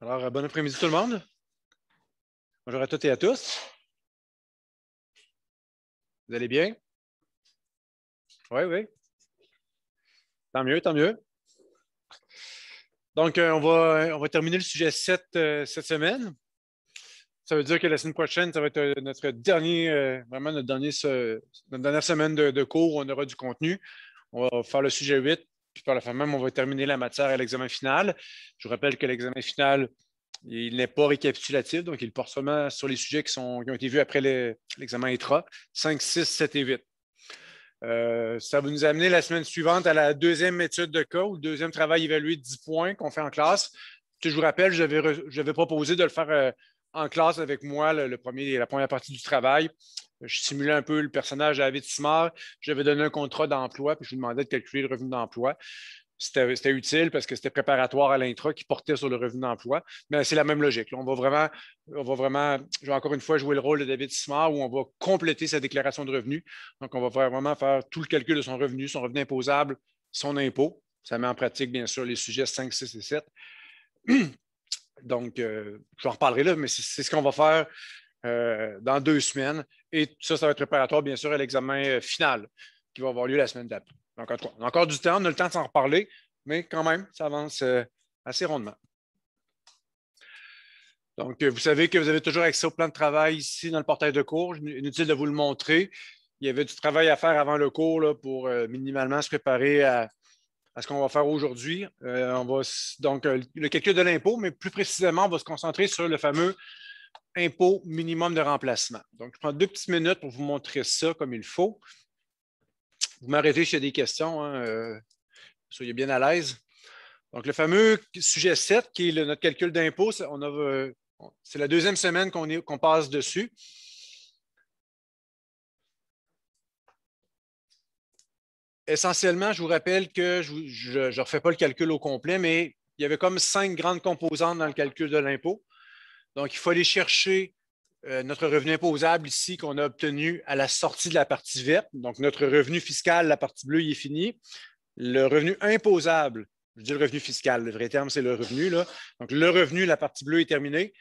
Alors, euh, bon après-midi tout le monde. Bonjour à toutes et à tous. Vous allez bien? Oui, oui. Tant mieux, tant mieux. Donc, euh, on va, euh, on va terminer le sujet 7 cette semaine. Ça veut dire que la semaine prochaine, ça va être notre dernier, vraiment notre, dernière semaine de, de cours où on aura du contenu. On va faire le sujet 8 par la fin même, on va terminer la matière à l'examen final. Je vous rappelle que l'examen final, il n'est pas récapitulatif, donc il porte seulement sur les sujets qui, sont, ont été vus après l'examen ETRA, 5, 6, 7 et 8. Euh, ça va nous amener la semaine suivante à la deuxième étude de cas ou le deuxième travail évalué de 10 points qu'on fait en classe. Je vous rappelle, j'avais proposé de le faire euh, en classe avec moi, le, premier, la première partie du travail je simulais un peu le personnage de David Simard, j'avais donné un contrat d'emploi, puis je lui demandais de calculer le revenu d'emploi. C'était utile parce que c'était préparatoire à l'intra qui portait sur le revenu d'emploi. Mais c'est la même logique. on va vraiment, on va vraiment, je vais encore une fois jouer le rôle de David Simard où on va compléter sa déclaration de revenu. Donc, on va vraiment faire tout le calcul de son revenu, son revenu imposable, son impôt. Ça met en pratique, bien sûr, les sujets 5, 6 et 7. Donc, euh, je je en reparlerai là, mais c'est ce qu'on va faire euh, dans deux semaines. Et ça, ça va être préparatoire, bien sûr, à l'examen euh, final qui va avoir lieu la semaine d'après. Donc, on a encore du temps, on a le temps de s'en reparler, mais quand même, ça avance euh, assez rondement. Donc, euh, vous savez que vous avez toujours accès au plan de travail ici dans le portail de cours. Inutile de vous le montrer. Il y avait du travail à faire avant le cours pour minimalement se préparer à, ce qu'on va faire aujourd'hui. on va donc le calcul de l'impôt, mais plus précisément, on va se concentrer sur le fameux impôt minimum de remplacement. Donc, je prends deux petites minutes pour vous montrer ça comme il faut. Vous m'arrêtez si j'ai des questions. Hein, euh, soyez bien à l'aise. Donc, le fameux sujet 7, qui est notre calcul d'impôt, c'est euh, la deuxième semaine qu'on passe dessus. Essentiellement, je vous rappelle que je ne refais pas le calcul au complet, mais il y avait comme cinq grandes composantes dans le calcul de l'impôt. Donc, il faut aller chercher euh, notre revenu imposable ici qu'on a obtenu à la sortie de la partie verte. Donc, notre revenu fiscal, la partie bleue, il est fini. Le revenu imposable, je dis le revenu fiscal, le vrai terme, c'est le revenu. Donc, le revenu, la partie bleue est terminée.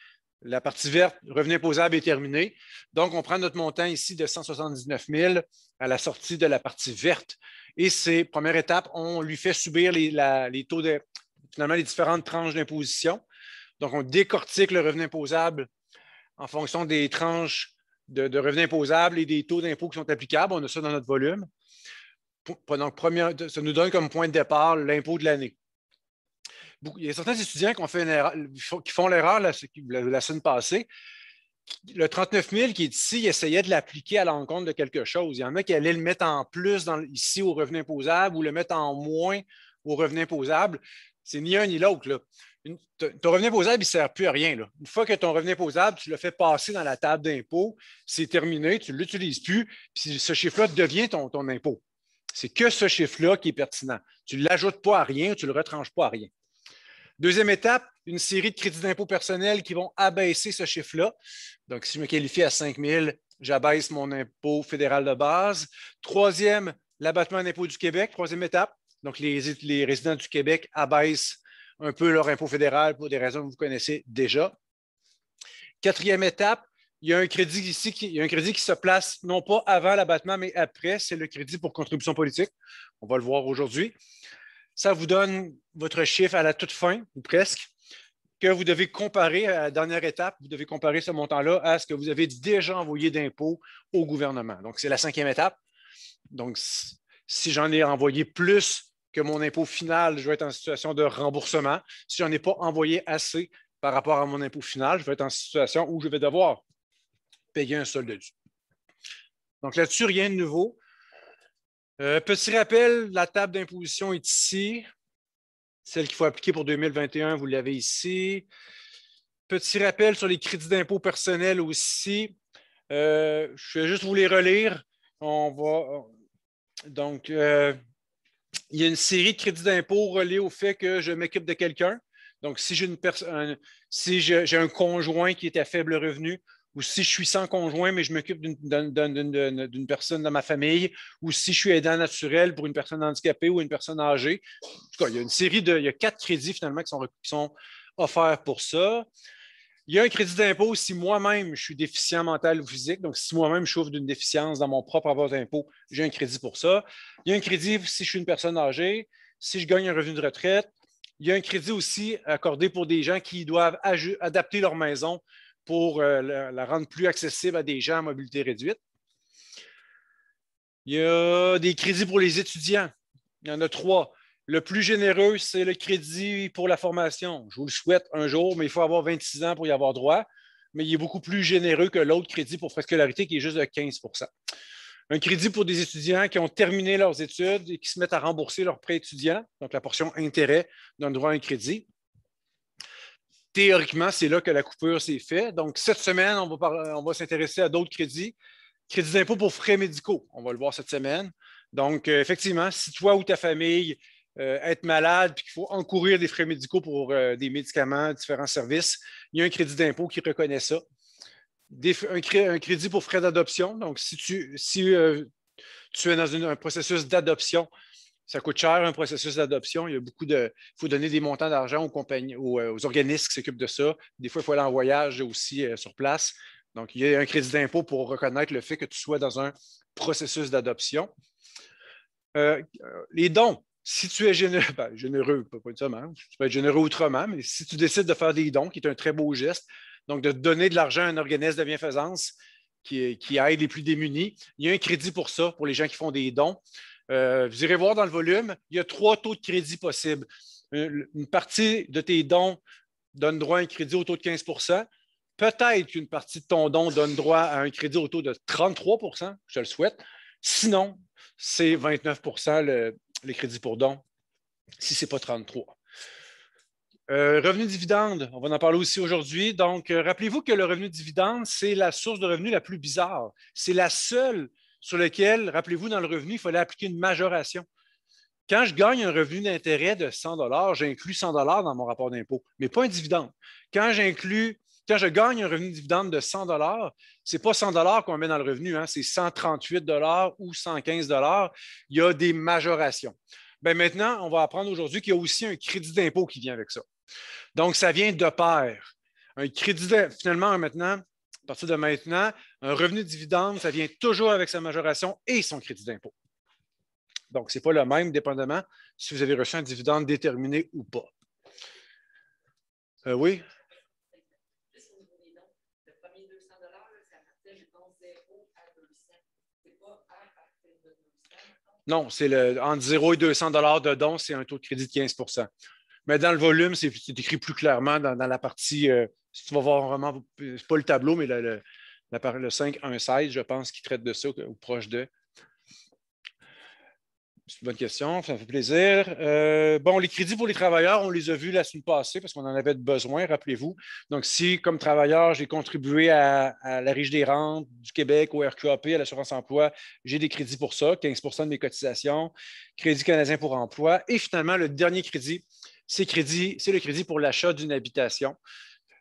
La partie verte, revenu imposable est terminée. Donc, on prend notre montant ici de 179 000 à la sortie de la partie verte. Et c'est, première étape, on lui fait subir les, les taux de, finalement, les différentes tranches d'imposition. Donc, on décortique le revenu imposable en fonction des tranches de, revenu imposable et des taux d'impôt qui sont applicables. On a ça dans notre volume. Donc, ça nous donne comme point de départ l'impôt de l'année. Il y a certains étudiants qui, font l'erreur la, semaine passée. Le 39 000 qui est ici, ils essayaient de l'appliquer à l'encontre de quelque chose. Il y en a qui allaient le mettre en plus ici au revenu imposable ou le mettre en moins au revenu imposable. C'est ni un ni l'autre ton revenu imposable, il ne sert plus à rien. Une fois que ton revenu imposable, tu le fais passer dans la table d'impôt, c'est terminé, tu ne l'utilises plus, puis ce chiffre-là devient ton, impôt. C'est que ce chiffre-là qui est pertinent. Tu ne l'ajoutes pas à rien, tu ne le retranches pas à rien. Deuxième étape, une série de crédits d'impôt personnels qui vont abaisser ce chiffre-là. Donc, si je me qualifie à 5 000, j'abaisse mon impôt fédéral de base. Troisième, l'abattement d'impôt du Québec, troisième étape. Donc, les, les résidents du Québec abaissent un peu leur impôt fédéral pour des raisons que vous connaissez déjà. Quatrième étape, il y a un crédit ici, qui, il y a un crédit qui se place non pas avant l'abattement, mais après, c'est le crédit pour contribution politique. On va le voir aujourd'hui. Ça vous donne votre chiffre à la toute fin, ou presque, que vous devez comparer à la dernière étape, vous devez comparer ce montant-là à ce que vous avez déjà envoyé d'impôts au gouvernement. Donc, c'est la cinquième étape. Donc, si j'en ai envoyé plus que mon impôt final, je vais être en situation de remboursement. Si je n'en ai pas envoyé assez par rapport à mon impôt final, je vais être en situation où je vais devoir payer un solde dû. Donc là-dessus, rien de nouveau. Euh, petit rappel, la table d'imposition est ici. Celle qu'il faut appliquer pour 2021, vous l'avez ici. Petit rappel sur les crédits d'impôt personnel aussi. Euh, je vais juste vous les relire. On va. Donc, euh, il y a une série de crédits d'impôt reliés au fait que je m'occupe de quelqu'un. Donc, si j'ai une personne, si j'ai un conjoint qui est à faible revenu, ou si je suis sans conjoint, mais je m'occupe d'une personne dans ma famille, ou si je suis aidant naturel pour une personne handicapée ou une personne âgée. En tout cas, il y a une série de. Il y a quatre crédits finalement qui sont, qui sont offerts pour ça. Il y a un crédit d'impôt si moi-même je suis déficient mental ou physique, donc si moi-même je souffre d'une déficience dans mon propre avoir d'impôt, j'ai un crédit pour ça. Il y a un crédit si je suis une personne âgée, si je gagne un revenu de retraite. Il y a un crédit aussi accordé pour des gens qui doivent adapter leur maison pour euh, la, la rendre plus accessible à des gens à mobilité réduite. Il y a des crédits pour les étudiants. Il y en a trois. Le plus généreux, c'est le crédit pour la formation. Je vous le souhaite un jour, mais il faut avoir 26 ans pour y avoir droit. Mais il est beaucoup plus généreux que l'autre crédit pour scolarité qui est juste de 15 Un crédit pour des étudiants qui ont terminé leurs études et qui se mettent à rembourser leurs prêts étudiants, donc la portion intérêt d'un droit à un crédit. Théoriquement, c'est là que la coupure s'est faite. Donc, cette semaine, on va, on va s'intéresser à d'autres crédits. Crédit d'impôt pour frais médicaux, on va le voir cette semaine. Donc, euh, effectivement, si toi ou ta famille euh, être malade puis qu'il faut encourir des frais médicaux pour euh, des médicaments, différents services, il y a un crédit d'impôt qui reconnaît ça. un, crédit pour frais d'adoption. Donc, si tu, euh, es dans un processus d'adoption, ça coûte cher un processus d'adoption. Il a beaucoup de. faut donner des montants d'argent aux compagnies, aux, organismes qui s'occupent de ça. Des fois, il faut aller en voyage aussi sur place. Donc, il y a un crédit d'impôt pour reconnaître le fait que tu sois dans un processus d'adoption. les dons. Si tu es généreux, ben, généreux, pas, pas hein. tu peux être généreux autrement, mais si tu décides de faire des dons, qui est un très beau geste, donc de donner de l'argent à un organisme de bienfaisance qui, aide les plus démunis, il y a un crédit pour ça, pour les gens qui font des dons. Euh, vous irez voir dans le volume, il y a trois taux de crédit possibles. Euh, une, partie de tes dons donne droit à un crédit au taux de 15 Peut-être qu'une partie de ton don donne droit à un crédit au taux de 33 je le souhaite. Sinon, c'est 29 le, les crédits pour dons, si ce n'est pas 33. Euh, revenu dividende, on va en parler aussi aujourd'hui. Donc, euh, rappelez-vous que le revenu dividende, c'est la source de revenu la plus bizarre. C'est la seule sur laquelle, rappelez-vous, dans le revenu, il fallait appliquer une majoration. Quand je gagne un revenu d'intérêt de 100 j'inclus 100 dans mon rapport d'impôt, mais pas un dividende. Quand j'inclus quand je gagne un revenu de dividende de 100 ce n'est pas 100 qu'on met dans le revenu, hein, c'est 138 ou 115 Il y a des majorations. Ben, maintenant, on va apprendre aujourd'hui qu'il y a aussi un crédit d'impôt qui vient avec ça. Donc, ça vient de pair. Un crédit finalement, maintenant, à partir de maintenant, un revenu de dividende, ça vient toujours avec sa majoration et son crédit d'impôt. Donc, ce n'est pas le même, dépendamment si vous avez reçu un dividende déterminé ou pas. Euh, oui? Non, c'est le, entre 0 et 200 dollars de dons, c'est un taux de crédit de 15 Mais dans le volume, c'est, écrit plus clairement dans, la partie, euh, si tu vas voir vraiment, c'est pas le tableau, mais le, le 5, 1, 16, je pense, qui traite de ça, ou proche de. C'est une bonne question, ça me fait plaisir. Euh, bon, les crédits pour les travailleurs, on les a vus la semaine passée parce qu'on en avait besoin, rappelez-vous. Donc, si, comme travailleur, j'ai contribué à, la Riche des rentes du Québec, au RQAP, à l'assurance emploi, j'ai des crédits pour ça, 15 de mes cotisations, Crédit canadien pour emploi. Et finalement, le dernier crédit, c'est le crédit pour l'achat d'une habitation.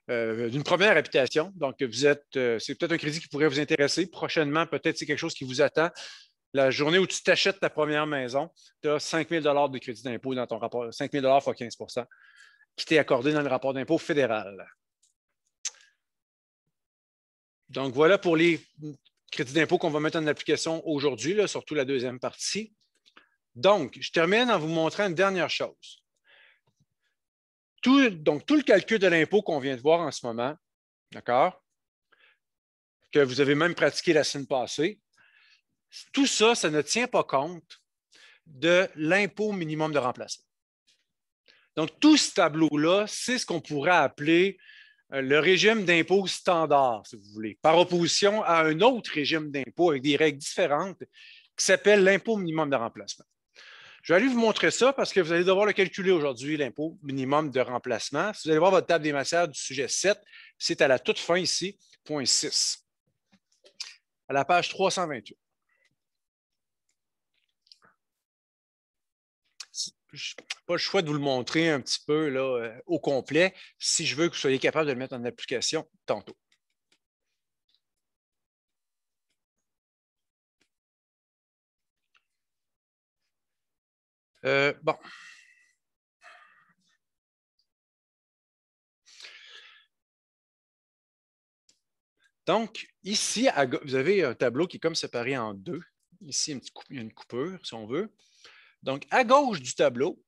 Euh, d'une première habitation. Donc, vous êtes, euh, c'est peut-être un crédit qui pourrait vous intéresser. Prochainement, peut-être c'est quelque chose qui vous attend. La journée où tu t'achètes ta première maison, tu as 5 000 de crédit d'impôt dans ton rapport, 5 000 fois 15 qui t'est accordé dans le rapport d'impôt fédéral. Donc, voilà pour les crédits d'impôt qu'on va mettre en application aujourd'hui, surtout la deuxième partie. Donc, je termine en vous montrant une dernière chose. donc, tout le calcul de l'impôt qu'on vient de voir en ce moment, d'accord, que vous avez même pratiqué la semaine passée, tout ça, ça ne tient pas compte de l'impôt minimum de remplacement. Donc, tout ce tableau-là, c'est ce qu'on pourrait appeler euh, le régime d'impôt standard, si vous voulez, par opposition à un autre régime d'impôt avec des règles différentes qui s'appelle l'impôt minimum de remplacement. Je vais aller vous montrer ça parce que vous allez devoir le calculer aujourd'hui, l'impôt minimum de remplacement. Si vous allez voir votre table des matières du sujet 7, c'est à la toute fin ici, point 6, à la page 328. pas le choix de vous le montrer un petit peu là, euh, au complet si je veux que vous soyez capable de le mettre en application tantôt. Euh, bon. Donc, ici, vous avez un tableau qui est comme séparé en deux. Ici, une, coupure, si on veut. Donc, à gauche du tableau,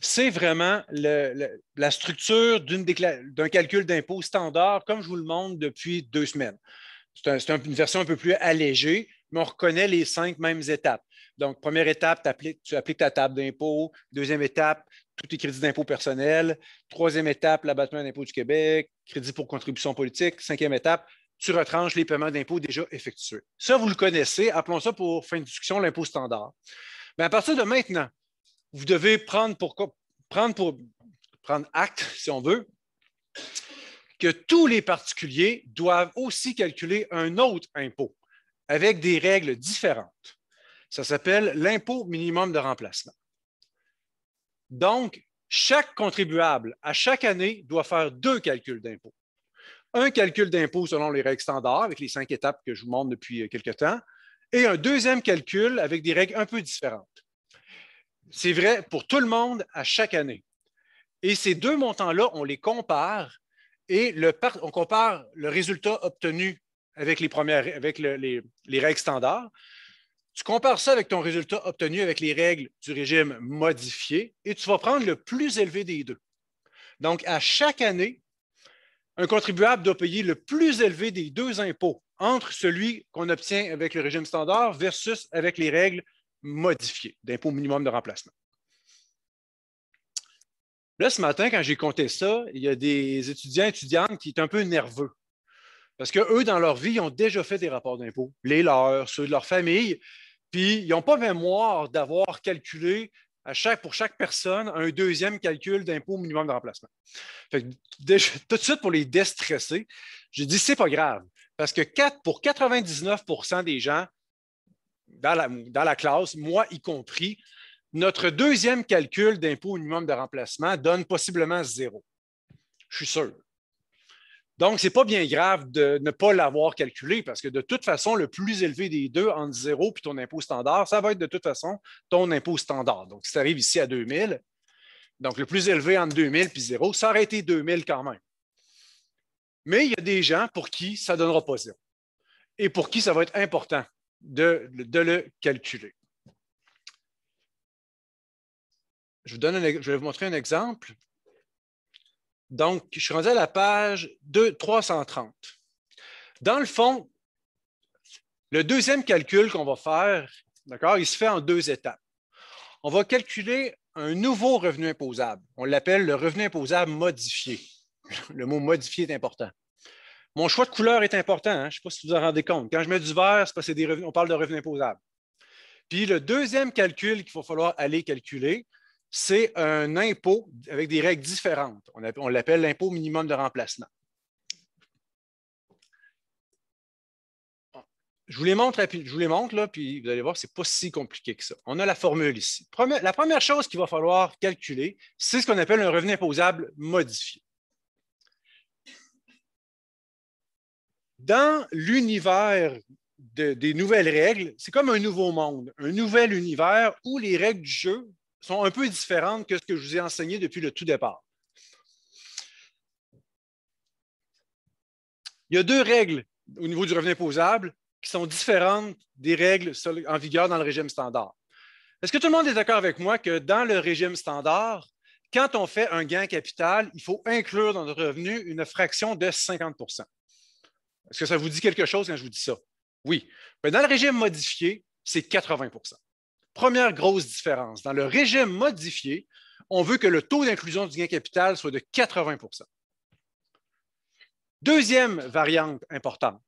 c'est vraiment la structure d'un calcul d'impôt standard, comme je vous le montre depuis deux semaines. C'est une version un peu plus allégée, mais on reconnaît les cinq mêmes étapes. Donc, première étape, tu appliques ta table d'impôt. Deuxième étape, tous tes crédits d'impôt personnels. Troisième étape, l'abattement d'impôt du Québec, crédit pour contribution politique. Cinquième étape, tu retranches les paiements d'impôts déjà effectués. Ça, vous le connaissez. Appelons ça pour fin de discussion l'impôt standard à partir de maintenant, vous devez prendre pour, prendre prendre acte, si on veut, que tous les particuliers doivent aussi calculer un autre impôt avec des règles différentes. Ça s'appelle l'impôt minimum de remplacement. Donc, chaque contribuable, à chaque année, doit faire deux calculs d'impôt. Un calcul d'impôt selon les règles standards, avec les cinq étapes que je vous montre depuis euh, quelque temps, et un deuxième calcul avec des règles un peu différentes. C'est vrai pour tout le monde à chaque année. Et ces deux montants-là, on les compare et on compare le résultat obtenu avec les, les règles standards. Tu compares ça avec ton résultat obtenu avec les règles du régime modifié et tu vas prendre le plus élevé des deux. Donc, à chaque année, un contribuable doit payer le plus élevé des deux impôts entre celui qu'on obtient avec le régime standard versus avec les règles modifiées d'impôt minimum de remplacement. Là, ce matin, quand j'ai compté ça, il y a des étudiants étudiantes qui sont un peu nerveux parce qu'eux, dans leur vie, ils ont déjà fait des rapports d'impôt, les leurs, ceux de leur famille, puis ils n'ont pas mémoire d'avoir calculé pour chaque personne un deuxième calcul d'impôt minimum de remplacement. tout de suite, pour les déstresser, j'ai dit, c'est pas grave. Parce que 4, pour 99 des gens dans la, classe, moi y compris, notre deuxième calcul d'impôt minimum de remplacement donne possiblement zéro. Je suis sûr. Donc, ce n'est pas bien grave de ne pas l'avoir calculé parce que de toute façon, le plus élevé des deux entre zéro et ton impôt standard, ça va être de toute façon ton impôt standard. Donc, si tu arrives ici à 2000, donc le plus élevé entre 2000 et zéro, ça aurait été 2000 quand même. Mais il y a des gens pour qui ça ne donnera pas zéro et pour qui ça va être important de, le calculer. Je, vais vous montrer un exemple. Donc, je suis rendu à la page 2, 330. Dans le fond, le deuxième calcul qu'on va faire, d'accord, il se fait en deux étapes. On va calculer un nouveau revenu imposable. On l'appelle le revenu imposable modifié. le mot modifier est important. Mon choix de couleur est important. Hein. Je ne sais pas si vous vous en rendez compte. Quand je mets du vert, c'est parce des on parle de revenus imposables. Puis le deuxième calcul qu'il va falloir aller calculer, c'est un impôt avec des règles différentes. On, l'appelle l'impôt minimum de remplacement. Je vous les montre, je vous les montre là, puis vous allez voir, ce n'est pas si compliqué que ça. On a la formule ici. la première chose qu'il va falloir calculer, c'est ce qu'on appelle un revenu imposable modifié. dans l'univers des nouvelles règles, c'est comme un nouveau monde, un nouvel univers où les règles du jeu sont un peu différentes que ce que je vous ai enseigné depuis le tout départ. Il y a deux règles au niveau du revenu imposable qui sont différentes des règles en vigueur dans le régime standard. Est-ce que tout le monde est d'accord avec moi que dans le régime standard, quand on fait un gain capital, il faut inclure dans le revenu une fraction de 50 est-ce que ça vous dit quelque chose quand je vous dis ça? Oui. Ben, dans le régime modifié, c'est 80 Première grosse différence. Dans le régime modifié, on veut que le taux d'inclusion du gain capital soit de 80 Deuxième variante importante.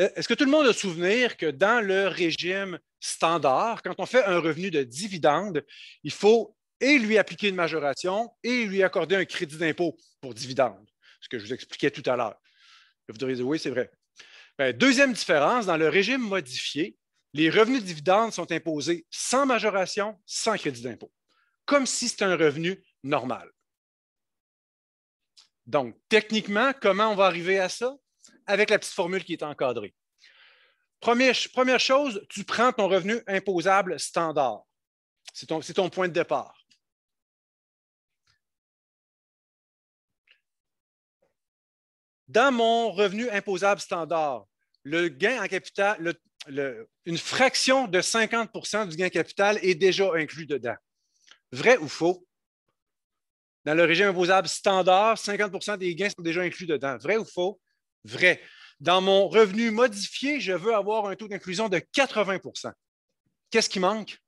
Euh, est-ce que tout le monde a souvenir que dans le régime standard, quand on fait un revenu de dividende, il faut et lui appliquer une majoration et lui accorder un crédit d'impôt pour dividende, ce que je vous expliquais tout à l'heure. Vous devriez dire oui, c'est vrai. Ben, deuxième différence, dans le régime modifié, les revenus de dividendes sont imposés sans majoration, sans crédit d'impôt, comme si c'était un revenu normal. Donc, techniquement, comment on va arriver à ça? Avec la petite formule qui est encadrée. Première, chose, tu prends ton revenu imposable standard. C'est ton point de départ. dans mon revenu imposable standard, le gain en capital, une fraction de 50 du gain capital est déjà inclus dedans. Vrai ou faux? Dans le régime imposable standard, 50 des gains sont déjà inclus dedans. Vrai ou faux? Vrai. Dans mon revenu modifié, je veux avoir un taux d'inclusion de 80 Qu'est-ce qui manque?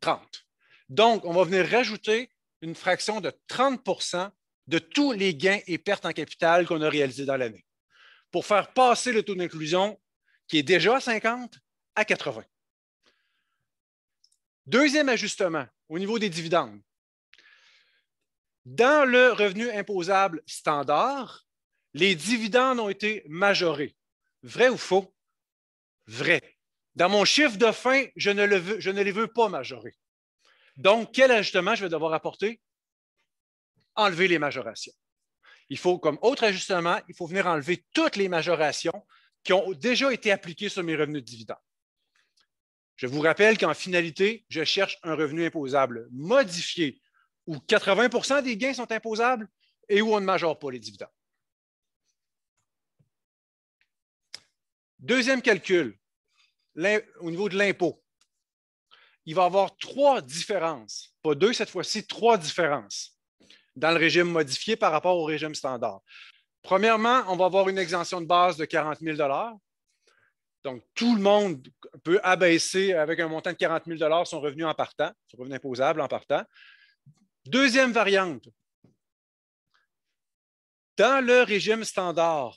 30. Donc, on va venir rajouter une fraction de 30 de tous les gains et pertes en capital qu'on a réalisés dans l'année pour faire passer le taux d'inclusion qui est déjà à 50 à 80. Deuxième ajustement au niveau des dividendes. Dans le revenu imposable standard, les dividendes ont été majorés. Vrai ou faux? Vrai. Dans mon chiffre de fin, je ne, le les veux pas majorer. Donc, quel ajustement je vais devoir apporter? enlever les majorations. Il faut, comme autre ajustement, il faut venir enlever toutes les majorations qui ont déjà été appliquées sur mes revenus de dividendes. Je vous rappelle qu'en finalité, je cherche un revenu imposable modifié où 80 des gains sont imposables et où on ne majore pas les dividendes. Deuxième calcul, au niveau de l'impôt. Il va y avoir trois différences, pas deux cette fois-ci, trois différences dans le régime modifié par rapport au régime standard. Premièrement, on va avoir une exemption de base de 40 000 donc, tout le monde peut abaisser avec un montant de 40 000 son revenu en partant, son revenu imposable en partant. Deuxième variante, dans le régime standard,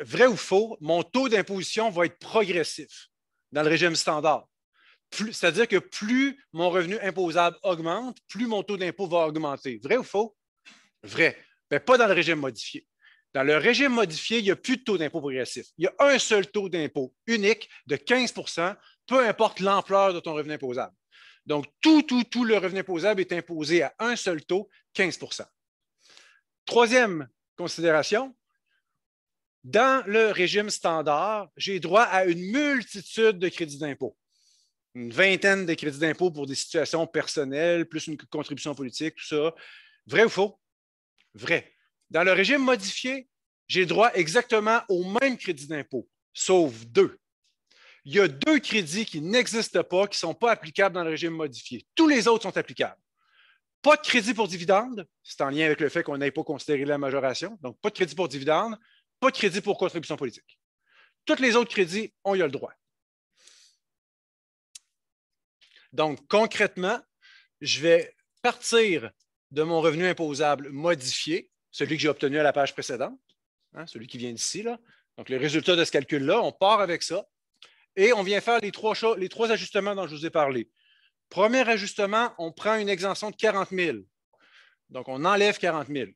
vrai ou faux, mon taux d'imposition va être progressif dans le régime standard c'est-à-dire que plus mon revenu imposable augmente, plus mon taux d'impôt va augmenter. Vrai ou faux? Vrai. Mais pas dans le régime modifié. Dans le régime modifié, il n'y a plus de taux d'impôt progressif. Il y a un seul taux d'impôt unique de 15 peu importe l'ampleur de ton revenu imposable. Donc, tout, tout, tout le revenu imposable est imposé à un seul taux, 15 Troisième considération, dans le régime standard, j'ai droit à une multitude de crédits d'impôt une vingtaine de crédits d'impôt pour des situations personnelles, plus une contribution politique, tout ça. Vrai ou faux? Vrai. Dans le régime modifié, j'ai droit exactement au même crédit d'impôt, sauf deux. Il y a deux crédits qui n'existent pas, qui ne sont pas applicables dans le régime modifié. Tous les autres sont applicables. Pas de crédit pour dividende, c'est en lien avec le fait qu'on n'ait pas considéré la majoration. Donc, pas de crédit pour dividende, pas de crédit pour contribution politique. Tous les autres crédits, on y a le droit. Donc, concrètement, je vais partir de mon revenu imposable modifié, celui que j'ai obtenu à la page précédente, hein, celui qui vient d'ici. Donc, le résultat de ce calcul-là, on part avec ça et on vient faire les trois, ajustements dont je vous ai parlé. Premier ajustement, on prend une exemption de 40 000. Donc, on enlève 40 000.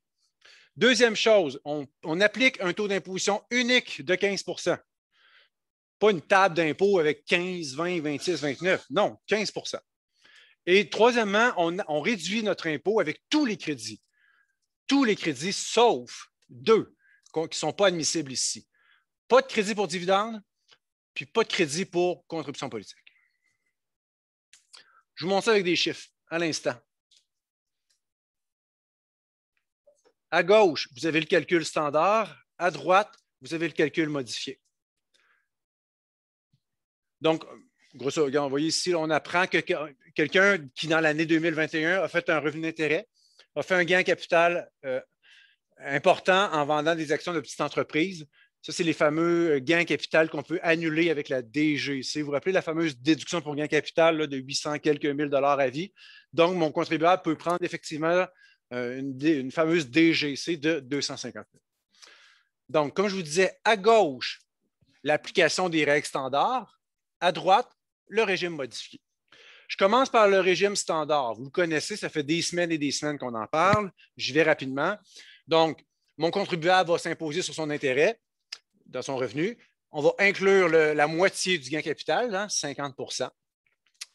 Deuxième chose, on applique un taux d'imposition unique de 15 pas une table d'impôt avec 15, 20, 26, 29. Non, 15 Et troisièmement, on, réduit notre impôt avec tous les crédits. Tous les crédits, sauf deux qui ne sont pas admissibles ici. Pas de crédit pour dividendes, puis pas de crédit pour contribution politique. Je vous montre ça avec des chiffres à l'instant. À gauche, vous avez le calcul standard. À droite, vous avez le calcul modifié. Donc, grosso modo, vous voyez ici, on apprend que quelqu'un qui, dans l'année 2021, a fait un revenu d'intérêt, a fait un gain capital euh, important en vendant des actions de petites entreprises. Ça, c'est les fameux euh, gains capital qu'on peut annuler avec la DGC. Vous vous rappelez la fameuse déduction pour gain capital de 800 quelques mille dollars à vie. Donc, mon contribuable peut prendre effectivement euh, une, une, fameuse DGC de 250 000. Donc, comme je vous disais, à gauche, l'application des règles standards à droite, le régime modifié. Je commence par le régime standard. Vous le connaissez, ça fait des semaines et des semaines qu'on en parle. J'y vais rapidement. Donc, mon contribuable va s'imposer sur son intérêt, dans son revenu. On va inclure la moitié du gain capital, 50 hein,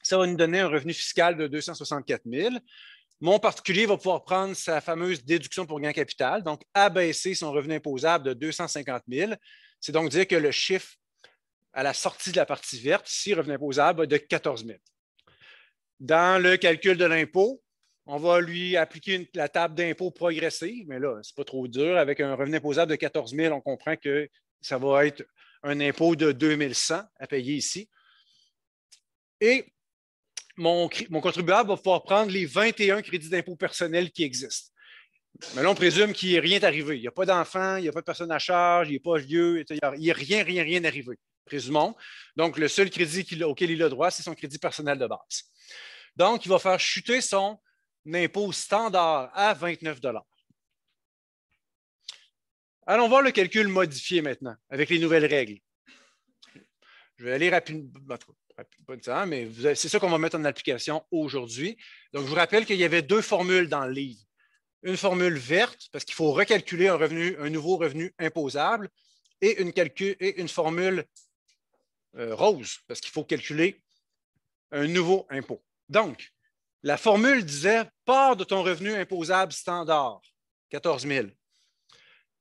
Ça va nous donner un revenu fiscal de 264 000. Mon particulier va pouvoir prendre sa fameuse déduction pour gain capital, donc abaisser son revenu imposable de 250 000. C'est donc dire que le chiffre à la sortie de la partie verte, ici, revenu imposable de 14 000. Dans le calcul de l'impôt, on va lui appliquer la table d'impôt progressive, mais là, ce n'est pas trop dur. Avec un revenu imposable de 14 000, on comprend que ça va être un impôt de 2100 à payer ici. Et mon, contribuable va pouvoir prendre les 21 crédits d'impôt personnel qui existent. Mais là, on présume qu'il a rien arrivé. Il n'y a pas d'enfant, il n'y a pas de personne à charge, il n'est pas vieux, il n'y a rien, rien, rien arrivé présumons. Donc, le seul crédit auquel il a droit, c'est son crédit personnel de base. Donc, il va faire chuter son impôt standard à 29 Allons voir le calcul modifié maintenant avec les nouvelles règles. Je vais aller rapidement, mais c'est ça qu'on va mettre en application aujourd'hui. Donc, je vous rappelle qu'il y avait deux formules dans le livre. Une formule verte, parce qu'il faut recalculer un, revenu, un nouveau revenu imposable, et une, calcul, et une formule euh, rose, parce qu'il faut calculer un nouveau impôt. Donc, la formule disait part de ton revenu imposable standard, 14 000.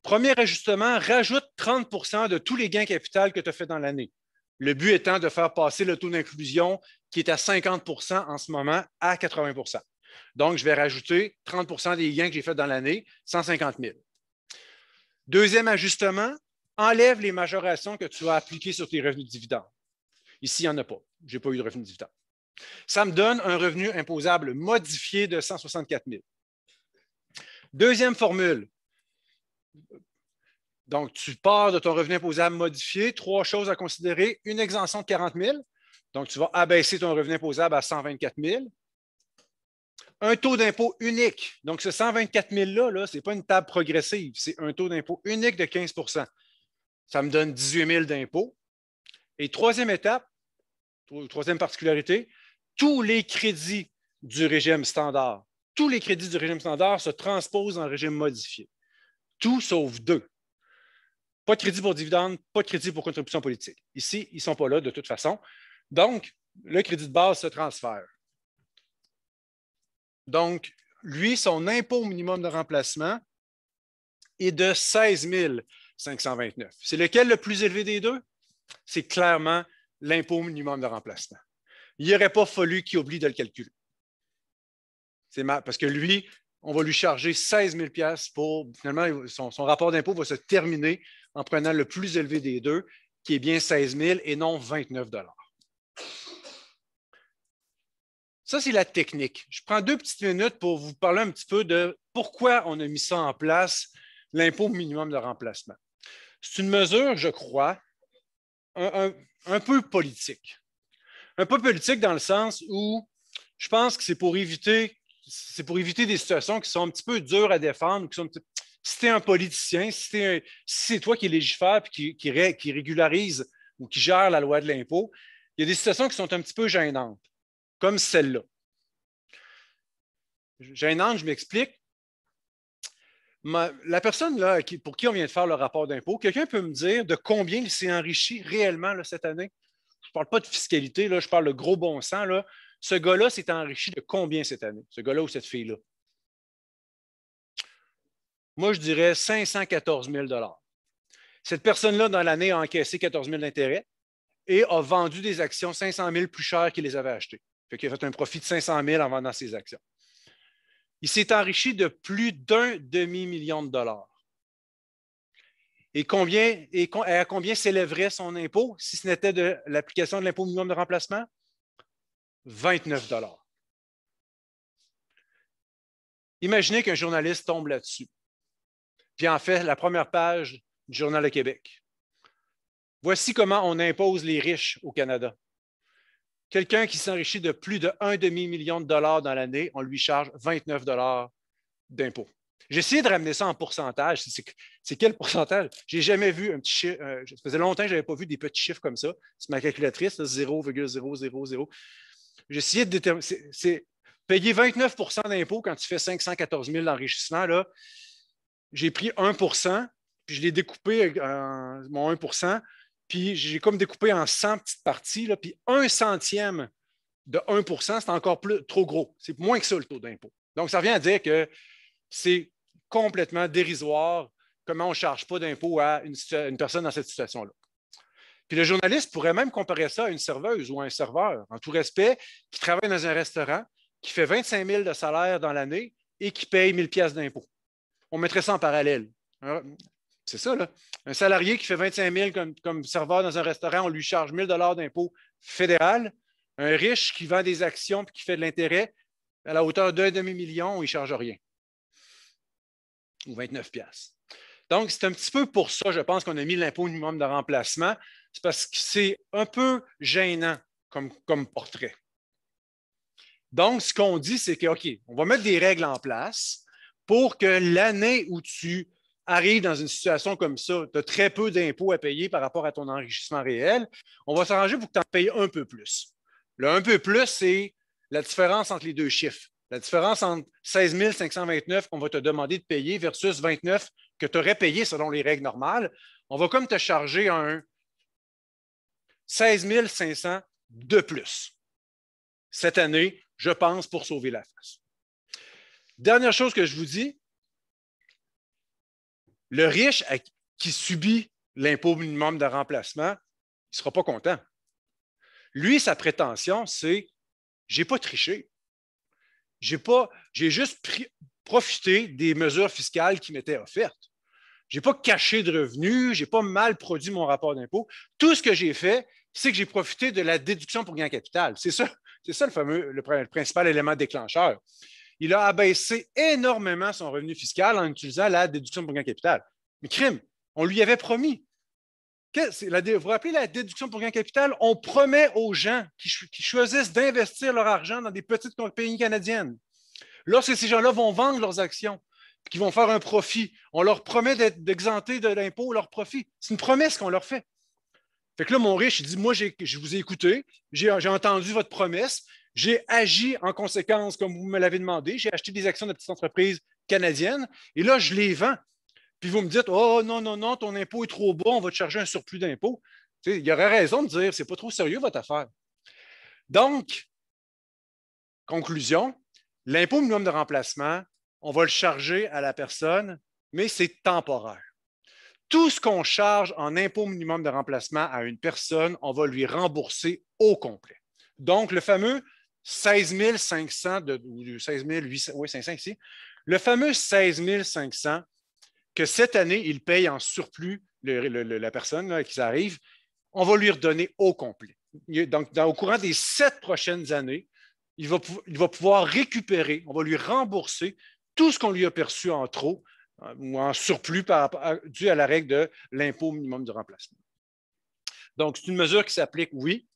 Premier ajustement, rajoute 30 de tous les gains capital que tu as fait dans l'année. Le but étant de faire passer le taux d'inclusion qui est à 50 en ce moment à 80 Donc, je vais rajouter 30 des gains que j'ai faits dans l'année, 150 000. Deuxième ajustement, enlève les majorations que tu as appliquées sur tes revenus de dividendes. Ici, il n'y en a pas. Je n'ai pas eu de revenu de dividende. Ça me donne un revenu imposable modifié de 164 000. Deuxième formule. Donc, tu pars de ton revenu imposable modifié. Trois choses à considérer. Une exemption de 40 000. Donc, tu vas abaisser ton revenu imposable à 124 000. Un taux d'impôt unique. Donc, ce 124 000-là, -là, ce n'est pas une table progressive, c'est un taux d'impôt unique de 15 ça me donne 18 000 d'impôts. Et troisième étape, troisième particularité, tous les crédits du régime standard, tous les crédits du régime standard se transposent en régime modifié. Tout sauf deux. Pas de crédit pour dividende, pas de crédit pour contribution politique. Ici, ils ne sont pas là de toute façon. Donc, le crédit de base se transfère. Donc, lui, son impôt minimum de remplacement est de 16 000 529. C'est lequel le plus élevé des deux? C'est clairement l'impôt minimum de remplacement. Il aurait pas fallu qu'il oublie de le calculer. C'est parce que lui, on va lui charger 16 000 pour, finalement, son, son rapport d'impôt va se terminer en prenant le plus élevé des deux, qui est bien 16 000 et non 29 Ça, c'est la technique. Je prends deux petites minutes pour vous parler un petit peu de pourquoi on a mis ça en place, l'impôt minimum de remplacement. C'est une mesure, je crois, un, peu politique. Un peu politique dans le sens où je pense que c'est pour éviter c'est pour éviter des situations qui sont un petit peu dures à défendre. Si tu es un politicien, si, c'est toi qui légifère et qui, qui régularise ou qui gère la loi de l'impôt, il y a des situations qui sont un petit peu gênantes, comme celle-là. Gênante, je m'explique la personne là, pour qui on vient de faire le rapport d'impôt, quelqu'un peut me dire de combien il s'est enrichi réellement cette année? Je ne parle pas de fiscalité, là, je parle de gros bon sens. Ce gars-là s'est enrichi de combien cette année? Ce gars-là ou cette fille-là? Moi, je dirais 514 000 Cette personne-là, dans l'année, a encaissé 14 000 d'intérêts et a vendu des actions 500 000 plus chères qu'il les avait achetées. Fait qu'il a fait un profit de 500 000 en vendant ses actions. Il s'est enrichi de plus d'un demi-million de dollars. Et, à combien s'élèverait son impôt si ce n'était de l'application de l'impôt minimum de remplacement? 29 dollars. Imaginez qu'un journaliste tombe là-dessus, puis en fait la première page du Journal de Québec. Voici comment on impose les riches au Canada. Quelqu'un qui s'enrichit de plus de 1 demi-million de dollars dans l'année, on lui charge 29 dollars d'impôts. J'ai essayé de ramener ça en pourcentage. C'est quel pourcentage? Je n'ai jamais vu un petit chiffre. Euh, ça faisait longtemps que je n'avais pas vu des petits chiffres comme ça. C'est ma calculatrice, 0,000. J'ai essayé de déterminer. C'est payer 29 d'impôts quand tu fais 514 000 d'enrichissement. J'ai pris 1 puis je l'ai découpé en euh, mon 1 puis j'ai comme découpé en 100 petites parties, là, puis un centième de 1 c'est encore plus, trop gros. C'est moins que ça le taux d'impôt. Donc, ça revient à dire que c'est complètement dérisoire comment on ne charge pas d'impôt à une, personne dans cette situation-là. Puis le journaliste pourrait même comparer ça à une serveuse ou à un serveur, en tout respect, qui travaille dans un restaurant, qui fait 25 000 de salaire dans l'année et qui paye 1 000 d'impôt. On mettrait ça en parallèle. C'est ça, là. Un salarié qui fait 25 000 comme, serveur dans un restaurant, on lui charge 1 000 d'impôt fédéral. Un riche qui vend des actions et qui fait de l'intérêt, à la hauteur d'un demi-million, il ne charge rien. Ou 29 piastres. Donc, c'est un petit peu pour ça, je pense, qu'on a mis l'impôt minimum de remplacement. C'est parce que c'est un peu gênant comme, comme portrait. Donc, ce qu'on dit, c'est que, OK, on va mettre des règles en place pour que l'année où tu arrive dans une situation comme ça, tu as très peu d'impôts à payer par rapport à ton enrichissement réel, on va s'arranger pour que tu en payes un peu plus. Le un peu plus, c'est la différence entre les deux chiffres. La différence entre 16 529 qu'on va te demander de payer versus 29 que tu aurais payé selon les règles normales, on va comme te charger un 16 500 de plus cette année, je pense, pour sauver la face. Dernière chose que je vous dis, le riche qui subit l'impôt minimum de remplacement, il ne sera pas content. Lui, sa prétention, c'est j'ai pas triché. J'ai juste profité des mesures fiscales qui m'étaient offertes. Je n'ai pas caché de revenus, je n'ai pas mal produit mon rapport d'impôt. Tout ce que j'ai fait, c'est que j'ai profité de la déduction pour gain capital. C'est ça, ça le fameux, le principal élément déclencheur il a abaissé énormément son revenu fiscal en utilisant la déduction pour gain capital. Mais crime, on lui avait promis. vous vous rappelez la déduction pour gain capital? On promet aux gens qui, choisissent d'investir leur argent dans des petites compagnies canadiennes. Lorsque ces gens-là vont vendre leurs actions, qui vont faire un profit, on leur promet d'exenter de l'impôt leur profit. C'est une promesse qu'on leur fait. Fait que là, mon riche, il dit Moi, je vous ai écouté, j'ai entendu votre promesse, j'ai agi en conséquence, comme vous me l'avez demandé. J'ai acheté des actions de petites entreprises canadiennes et là, je les vends. Puis vous me dites Oh non, non, non, ton impôt est trop bas, on va te charger un surplus d'impôt. Il y aurait raison de dire c'est pas trop sérieux votre affaire. Donc, conclusion l'impôt minimum de remplacement, on va le charger à la personne, mais c'est temporaire. Tout ce qu'on charge en impôt minimum de remplacement à une personne, on va lui rembourser au complet. Donc, le fameux 16 500 ou 16 ici, le fameux 16 500 que cette année, il paye en surplus la personne qui arrive, on va lui redonner au complet. Donc, au courant des sept prochaines années, il va, va pouvoir récupérer, on va lui rembourser tout ce qu'on lui a perçu en trop euh, ou en surplus dû à la règle de l'impôt minimum de remplacement. Donc, c'est une mesure qui s'applique, oui,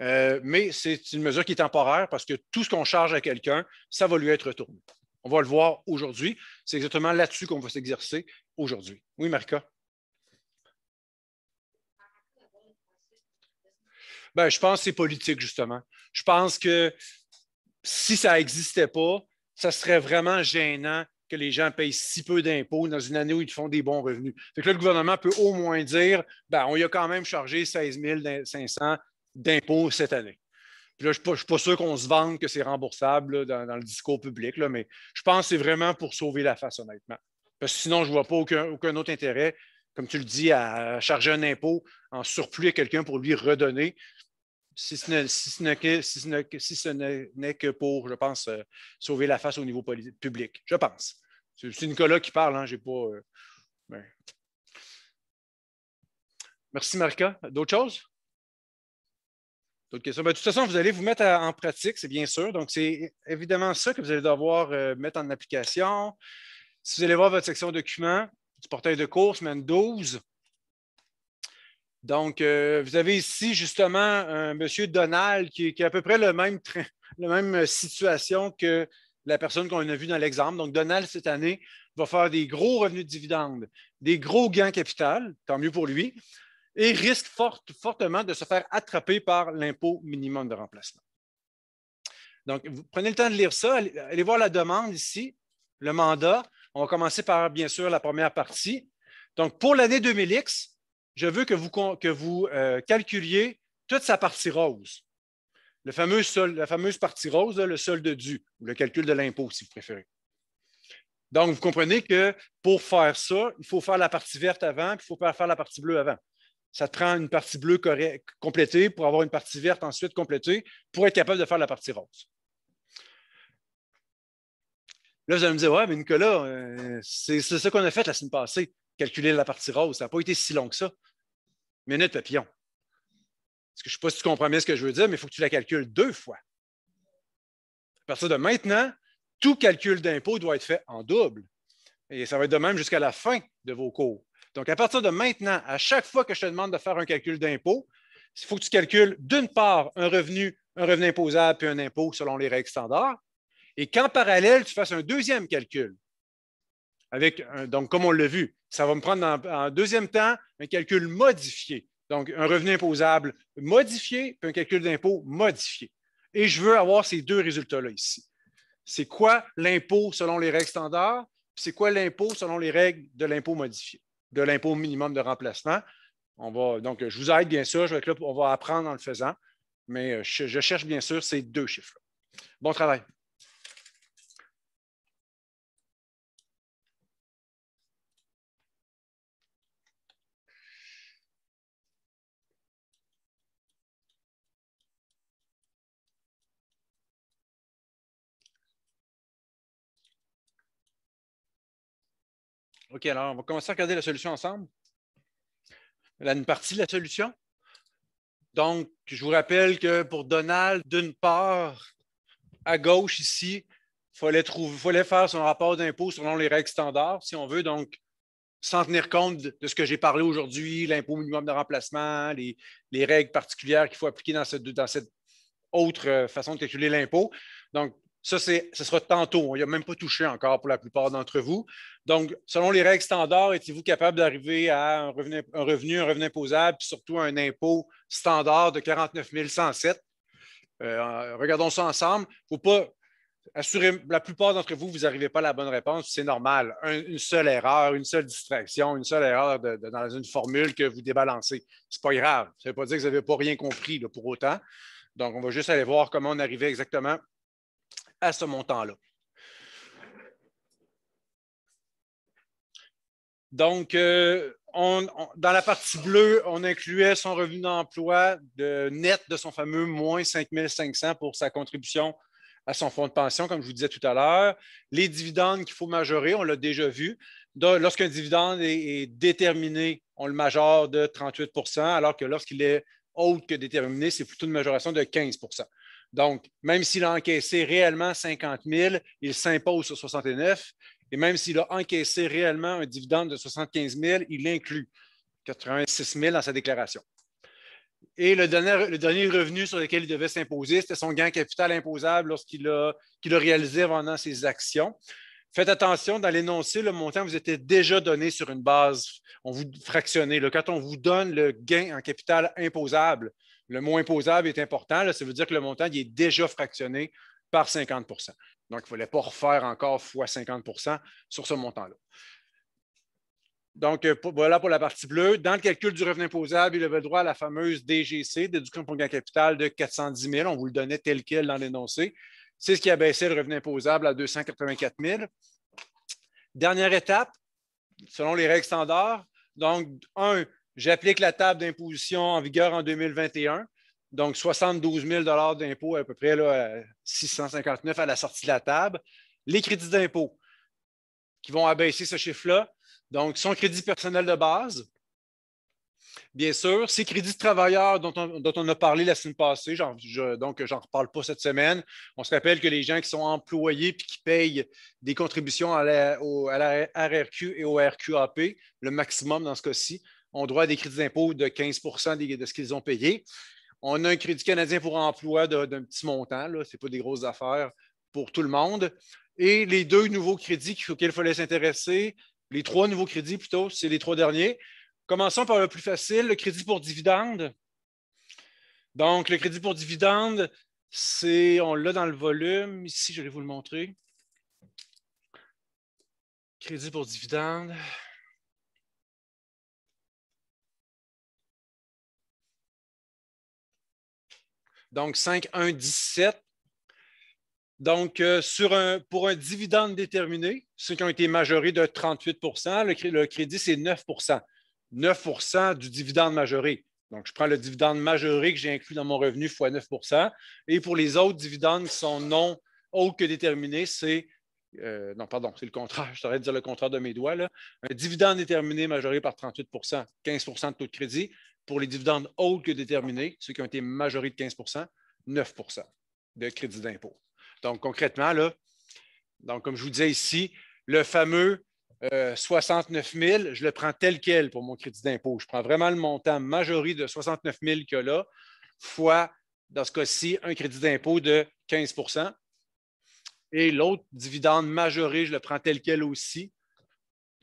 euh, mais c'est une mesure qui est temporaire parce que tout ce qu'on charge à quelqu'un, ça va lui être retourné. On va le voir aujourd'hui. C'est exactement là-dessus qu'on va s'exercer aujourd'hui. Oui, Marika? Ben, je pense que c'est politique, justement. Je pense que si ça n'existait pas, ça serait vraiment gênant que les gens payent si peu d'impôts dans une année où ils font des bons revenus. que le gouvernement peut au moins dire ben, on y a quand même chargé 16 500 d'impôts cette année. là, je ne suis pas sûr qu'on se vende que c'est remboursable dans, le discours public, là, mais je pense que c'est vraiment pour sauver la face, honnêtement. Parce sinon, je ne vois pas aucun, autre intérêt, comme tu le dis, à charger un impôt en surplus à quelqu'un pour lui redonner, si ce n'est que, pour, je pense, euh, sauver la face au niveau public. Je pense. C'est Nicolas qui parle, hein, j'ai pas. Euh, ben. Merci, Marca. D'autres choses? Ben, de toute façon, vous allez vous mettre en pratique, c'est bien sûr. Donc, c'est évidemment ça que vous allez devoir euh, mettre en application. Si vous allez voir votre section documents du portail de cours, semaine 12. Donc, euh, vous avez ici justement un monsieur Donald qui, est a à peu près le même la même euh, situation que la personne qu'on a vue dans l'exemple. Donc, Donald, cette année, va faire des gros revenus de dividendes, des gros gains capital, tant mieux pour lui et risque fortement de se faire attraper par l'impôt minimum de remplacement. Donc, vous prenez le temps de lire ça, allez, voir la demande ici, le mandat. On va commencer par, bien sûr, la première partie. Donc, pour l'année 2000X, je veux que vous, que vous euh, calculiez toute sa partie rose. Le fameux la fameuse partie rose, le solde dû, ou le calcul de l'impôt, si vous préférez. Donc, vous comprenez que pour faire ça, il faut faire la partie verte avant, puis il faut faire la partie bleue avant ça te prend une partie bleue complétée pour avoir une partie verte ensuite complétée pour être capable de faire la partie rose. Là, vous allez me dire, ouais, mais Nicolas, euh, c'est ça qu'on a fait la semaine passée, calculer la partie rose. Ça n'a pas été si long que ça. Minute papillon. Parce que je ne sais pas si tu comprends bien ce que je veux dire, mais il faut que tu la calcules deux fois. À partir de maintenant, tout calcul d'impôt doit être fait en double. Et ça va être de même jusqu'à la fin de vos cours. Donc, à partir de maintenant, à chaque fois que je te demande de faire un calcul d'impôt, il faut que tu calcules d'une part un revenu, un revenu imposable puis un impôt selon les règles standards, et qu'en parallèle, tu fasses un deuxième calcul. Avec donc, comme on l'a vu, ça va me prendre en, deuxième temps un calcul modifié. Donc, un revenu imposable modifié, puis un calcul d'impôt modifié. Et je veux avoir ces deux résultats-là ici. C'est quoi l'impôt selon les règles standards, c'est quoi l'impôt selon les règles de l'impôt modifié de l'impôt minimum de remplacement. On va, donc, je vous aide, bien sûr. Je vais être on va apprendre en le faisant. Mais euh, je, je cherche, bien sûr, ces deux chiffres-là. Bon travail. OK, alors on va commencer à regarder la solution ensemble. Là, une partie de la solution. Donc, je vous rappelle que pour Donald, d'une part, à gauche ici, il fallait, faire son rapport d'impôt selon les règles standards, si on veut. Donc, sans tenir compte de ce que j'ai parlé aujourd'hui, l'impôt minimum de remplacement, les, règles particulières qu'il faut appliquer dans cette, dans cette autre euh, façon de calculer l'impôt. Donc, ça, ce sera tantôt. Il n'y a même pas touché encore pour la plupart d'entre vous. Donc, selon les règles standards, étiez-vous capable d'arriver à un revenu, un revenu, imposable, puis surtout un impôt standard de 49 107? Euh, regardons ça ensemble. Il ne faut pas assurer, la plupart d'entre vous, vous n'arrivez pas à la bonne réponse, c'est normal. une seule erreur, une seule distraction, une seule erreur dans une formule que vous débalancez. Ce n'est pas grave. Ça ne veut pas dire que vous n'avez pas rien compris pour autant. Donc, on va juste aller voir comment on arrivait exactement à ce montant-là. Donc, euh, dans la partie bleue, on incluait son revenu d'emploi de net de son fameux moins 5 500 pour sa contribution à son fonds de pension, comme je vous disais tout à l'heure. Les dividendes qu'il faut majorer, on l'a déjà vu. Lorsqu'un dividende est, déterminé, on le majore de 38 alors que lorsqu'il est autre que déterminé, c'est plutôt une majoration de 15 donc, même s'il a encaissé réellement 50 000, il s'impose sur 69. Et même s'il a encaissé réellement un dividende de 75 000, il inclut 86 000 dans sa déclaration. Et le dernier, revenu sur lequel il devait s'imposer, c'était son gain capital imposable lorsqu'il a, a réalisé vendant ses actions. Faites attention, dans l'énoncé, le montant vous était déjà donné sur une base. On vous fractionnait. Quand on vous donne le gain en capital imposable, le mot imposable est important. Là, ça veut dire que le montant est déjà fractionné par 50 Donc, il ne fallait pas refaire encore fois 50 sur ce montant-là. Donc, euh, voilà pour la partie bleue. Dans le calcul du revenu imposable, il avait droit à la fameuse DGC, déduction pour gain capital de 410 000. On vous le donnait tel quel dans l'énoncé. C'est ce qui a baissé le revenu imposable à 284 000. Dernière étape, selon les règles standards, donc, un, J'applique la table d'imposition en vigueur en 2021, donc 72 000 d'impôt à peu près, là, 659 à la sortie de la table. Les crédits d'impôt qui vont abaisser ce chiffre-là, donc son crédit personnel de base, Bien sûr, ses crédits de travailleurs dont on, dont on, a parlé la semaine passée, je, donc j'en reparle pas cette semaine. On se rappelle que les gens qui sont employés et qui payent des contributions à à la RRQ et au RQAP, le maximum dans ce cas-ci, ont droit à des crédits d'impôt de 15 de ce qu'ils ont payé. On a un crédit canadien pour emploi d'un petit montant, ce n'est pas des grosses affaires pour tout le monde. Et les deux nouveaux crédits auxquels il fallait s'intéresser, les trois nouveaux crédits plutôt, c'est les trois derniers. Commençons par le plus facile, le crédit pour dividende. Donc, le crédit pour dividende, c'est, on l'a dans le volume. Ici, je vais vous le montrer. Crédit pour dividende. Donc 5, 1, 17. Donc, euh, pour un dividende déterminé, ceux qui ont été majorés de 38 le, crédit, c'est 9 9 du dividende majoré. Donc, je prends le dividende majoré que j'ai inclus dans mon revenu fois 9 Et pour les autres dividendes qui sont non autres que déterminés, c'est. Euh, non, pardon, c'est le contrat. Je t'arrête de dire le contrat de mes doigts. Un dividende déterminé majoré par 38 15 de taux de crédit pour les dividendes autres que déterminés, ceux qui ont été majorés de 15 9 de crédit d'impôt. Donc, concrètement, là, donc, comme je vous disais ici, le fameux 69 euh, 000, je le prends tel quel pour mon crédit d'impôt. Je prends vraiment le montant majoré de 69 000 qu'il y a là, fois, dans ce cas-ci, un crédit d'impôt de 15 Et l'autre dividende majoré, je le prends tel quel aussi,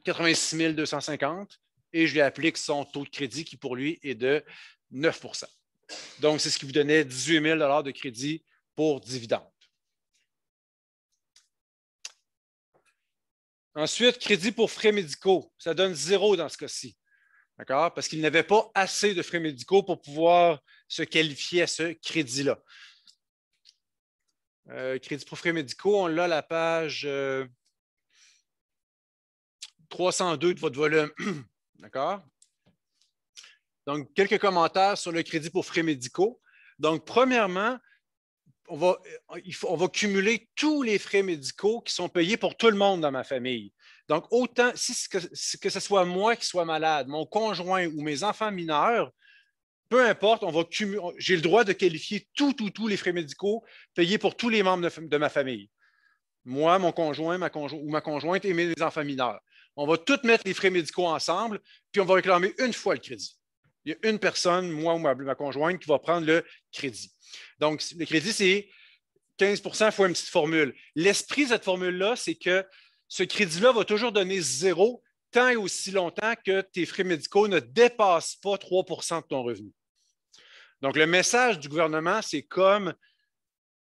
86 250 et je lui applique son taux de crédit qui pour lui est de 9 Donc, c'est ce qui vous donnait 18 000 de crédit pour dividende. Ensuite, crédit pour frais médicaux. Ça donne zéro dans ce cas-ci. D'accord? Parce qu'il n'avait pas assez de frais médicaux pour pouvoir se qualifier à ce crédit-là. Euh, crédit pour frais médicaux, on l'a à la page 302 euh, de votre volume D'accord? Donc, quelques commentaires sur le crédit pour frais médicaux. Donc, premièrement, euh, on va, cumuler tous les frais médicaux qui sont payés pour tout le monde dans ma famille. Donc, autant si que, que ce soit moi qui sois malade, mon conjoint ou mes enfants mineurs, peu importe, j'ai le droit de qualifier tous tout, tout les frais médicaux payés pour tous les membres de, ma famille. Moi, mon conjoint, ou ma conjointe et mes enfants mineurs on va tout mettre les frais médicaux ensemble, puis on va réclamer une fois le crédit. Il y a une personne, moi ou ma, ma conjointe, qui va prendre le crédit. Donc, le crédit, c'est 15 fois une petite formule. L'esprit de cette formule-là, c'est que ce crédit-là va toujours donner zéro tant et aussi longtemps que tes frais médicaux ne dépassent pas 3 de ton revenu. Donc, le message du gouvernement, c'est comme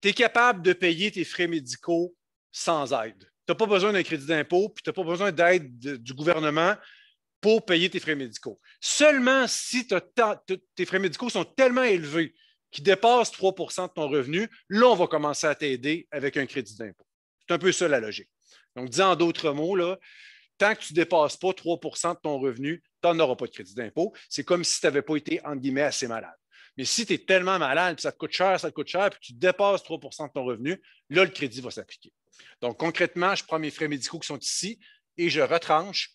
tu es capable de payer tes frais médicaux sans aide. Tu pas besoin d'un crédit d'impôt, puis tu n'as pas besoin d'aide du gouvernement pour payer tes frais médicaux. Seulement si tes frais médicaux sont tellement élevés qu'ils dépassent 3 de ton revenu, là, on va commencer à t'aider avec un crédit d'impôt. C'est un peu ça la logique. Donc, disant d'autres mots, là, tant que tu ne dépasses pas 3 de ton revenu, tu n'en pas de crédit d'impôt. C'est comme si tu n'avais pas été, entre guillemets, assez malade. Mais si tu es tellement malade, puis ça te coûte cher, ça te coûte cher, puis tu dépasses 3 de ton revenu, là, le crédit va s'appliquer. Donc, concrètement, je prends mes frais médicaux qui sont ici et je retranche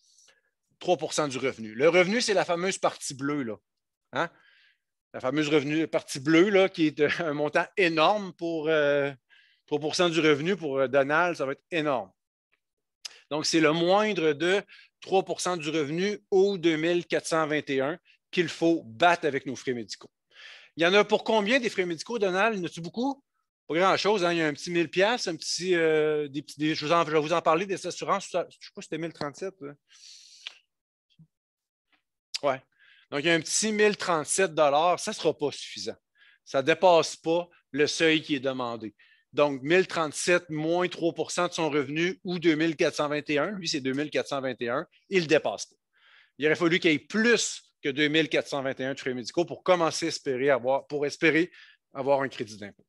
3 du revenu. Le revenu, c'est la fameuse partie bleue. Là. Hein? La fameuse revenu, partie bleue là, qui est euh, un montant énorme pour 3 euh, du revenu pour euh, Donald, ça va être énorme. Donc, c'est le moindre de 3 du revenu au 2421 qu'il faut battre avec nos frais médicaux. Il y en a pour combien des frais médicaux, Donald? Y tu beaucoup? pas grand-chose. Hein. Il y a un petit 1000 pièces, un petit, euh, des petits, je, en, vais vous en parler des assurances. Je ne sais pas si c'était 1037. Ouais. Donc, il y a un petit 1037 ça ne sera pas suffisant. Ça ne dépasse pas le seuil qui est demandé. Donc, 1037 moins 3 de son revenu ou 2421, lui, c'est 2421, il ne dépasse pas. Il aurait fallu qu'il y ait plus que 2421 de frais médicaux pour commencer à espérer avoir, pour espérer avoir un crédit d'impôt.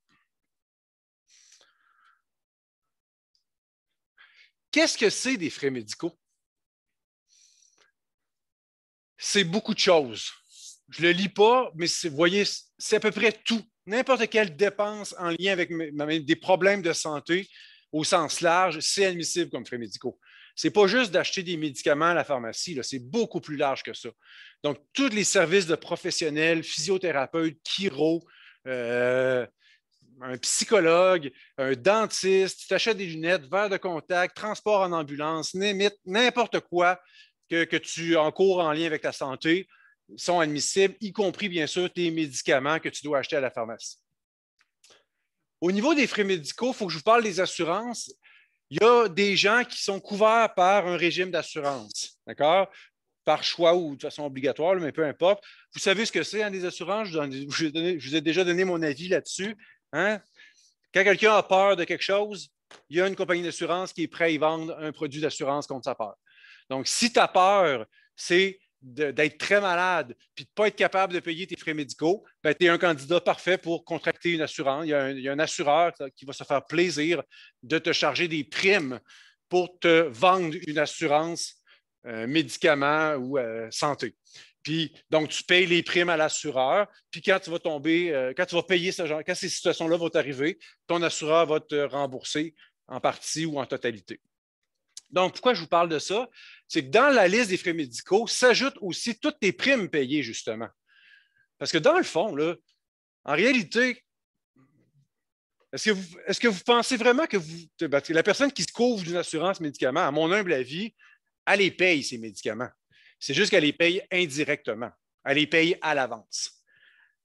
Qu'est-ce que c'est des frais médicaux? C'est beaucoup de choses. Je ne le lis pas, mais vous voyez, c'est à peu près tout. N'importe quelle dépense en lien avec des problèmes de santé au sens large, c'est admissible comme frais médicaux. Ce n'est pas juste d'acheter des médicaments à la pharmacie, c'est beaucoup plus large que ça. Donc, tous les services de professionnels, physiothérapeutes, chiro, euh, un psychologue, un dentiste, tu t'achètes des lunettes, verres de contact, transport en ambulance, n'importe quoi que, que tu encours en lien avec ta santé sont admissibles, y compris bien sûr tes médicaments que tu dois acheter à la pharmacie. Au niveau des frais médicaux, il faut que je vous parle des assurances. Il y a des gens qui sont couverts par un régime d'assurance, d'accord? Par choix ou de façon obligatoire, mais peu importe. Vous savez ce que c'est, hein, des assurances? je vous ai déjà donné mon avis là-dessus. Hein? Quand quelqu'un a peur de quelque chose, il y a une compagnie d'assurance qui est prête à y vendre un produit d'assurance contre sa peur. Donc, si ta peur, c'est d'être très malade puis de ne pas être capable de payer tes frais médicaux, ben, tu es un candidat parfait pour contracter une assurance. Il un, il y a un assureur qui va se faire plaisir de te charger des primes pour te vendre une assurance euh, médicaments ou euh, santé. Puis, donc, tu payes les primes à l'assureur. Puis, quand tu vas tomber, euh, quand tu vas payer ce genre, quand ces situations-là vont arriver, ton assureur va te rembourser en partie ou en totalité. Donc, pourquoi je vous parle de ça? C'est que dans la liste des frais médicaux s'ajoutent aussi toutes tes primes payées, justement. Parce que dans le fond, là, en réalité, est-ce que, vous, pensez vraiment que vous, la personne qui se couvre d'une assurance médicament, à mon humble avis, elle les paye, ces médicaments. C'est juste qu'elle les paye indirectement. Elle les paye à l'avance.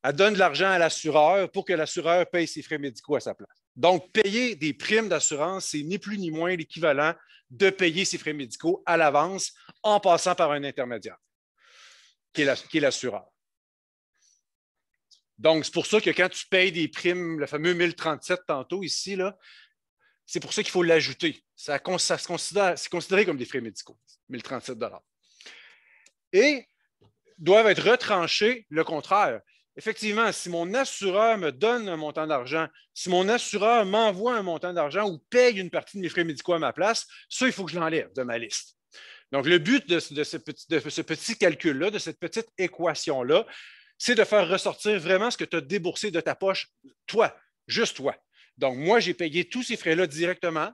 Elle donne de l'argent à l'assureur pour que l'assureur paye ses frais médicaux à sa place. Donc, payer des primes d'assurance, c'est ni plus ni moins l'équivalent de payer ses frais médicaux à l'avance en passant par un intermédiaire, qui est l'assureur. Donc, c'est pour ça que quand tu payes des primes, le fameux 1037 tantôt ici, là, c'est pour ça qu'il faut l'ajouter. Ça, c'est considéré comme des frais médicaux, 1037 Et doivent être retranchés le contraire. Effectivement, si mon assureur me donne un montant d'argent, si mon assureur m'envoie un montant d'argent ou paye une partie de mes frais médicaux à ma place, ça, il faut que je l'enlève de ma liste. Donc, le but de, ce petit calcul-là, de cette petite équation-là, c'est de faire ressortir vraiment ce que tu as déboursé de ta poche, toi, juste toi. Donc, moi, j'ai payé tous ces frais-là directement,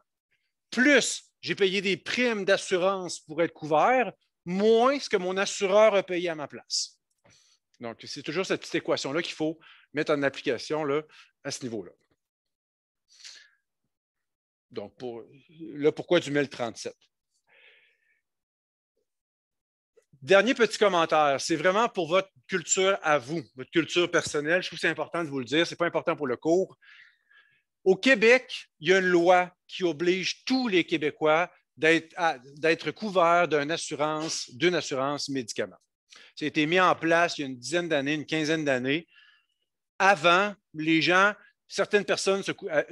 plus j'ai payé des primes d'assurance pour être couvert, moins ce que mon assureur a payé à ma place. Donc, c'est toujours cette petite équation-là qu'il faut mettre en application à ce niveau-là. Donc, pour, là, pourquoi du 1037? Dernier petit commentaire, c'est vraiment pour votre culture à vous, votre culture personnelle. Je trouve que c'est important de vous le dire. Ce n'est pas important pour le cours, au Québec, il y a une loi qui oblige tous les Québécois d'être couverts d'une assurance, médicament. médicaments. Ça a été mis en place il y a une dizaine d'années, une quinzaine d'années. Avant, les gens, certaines personnes se, euh,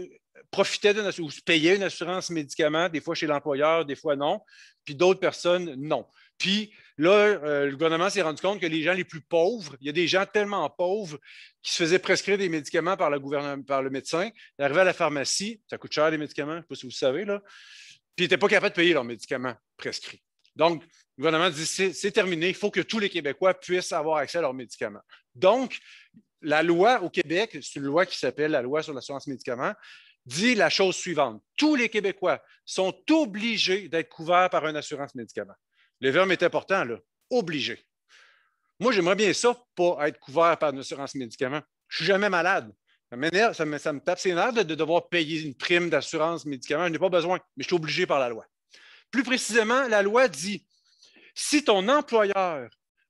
profitaient ou se payaient une assurance médicament, des fois chez l'employeur, des fois non, puis d'autres personnes non. Puis là, euh, le gouvernement s'est rendu compte que les gens les plus pauvres, il y a des gens tellement pauvres qui se faisaient prescrire des médicaments par le, gouvernement, par le médecin. Ils arrivaient à la pharmacie, ça coûte cher les médicaments, je ne sais pas si vous le savez, là. Puis ils n'étaient pas capables de payer leurs médicaments prescrits. Donc, le gouvernement dit c'est terminé, il faut que tous les Québécois puissent avoir accès à leurs médicaments. Donc, la loi au Québec, c'est une loi qui s'appelle la loi sur l'assurance médicaments, dit la chose suivante tous les Québécois sont obligés d'être couverts par une assurance médicaments. Le verbe est important, là. Obligé. Moi, j'aimerais bien ça, pas être couvert par une assurance médicaments. Je ne suis jamais malade. Ça, me, ça me, tape de, devoir payer une prime d'assurance médicaments. Je n'ai pas besoin, mais je suis obligé par la loi. Plus précisément, la loi dit si ton employeur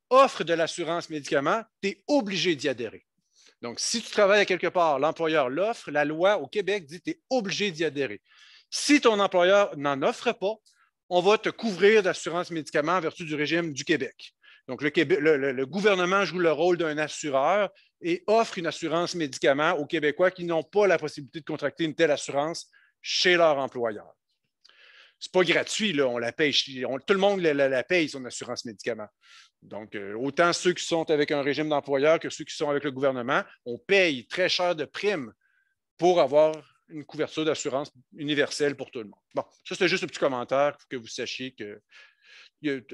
offre de l'assurance médicaments, tu es obligé d'y adhérer. Donc, si tu travailles à quelque part, l'employeur l'offre, la loi au Québec dit tu es obligé d'y adhérer. Si ton employeur n'en offre pas, on va te couvrir d'assurance médicaments en vertu du régime du Québec. Donc, le, gouvernement joue le rôle d'un assureur et offre une assurance médicaments aux Québécois qui n'ont pas la possibilité de contracter une telle assurance chez leur employeur. Ce n'est pas gratuit, on la paye. tout le monde la, paye, son assurance médicaments. Donc, euh, autant ceux qui sont avec un régime d'employeur que ceux qui sont avec le gouvernement, on paye très cher de primes pour avoir une couverture d'assurance universelle pour tout le monde. Bon, ça, c'est juste un petit commentaire pour que vous sachiez que,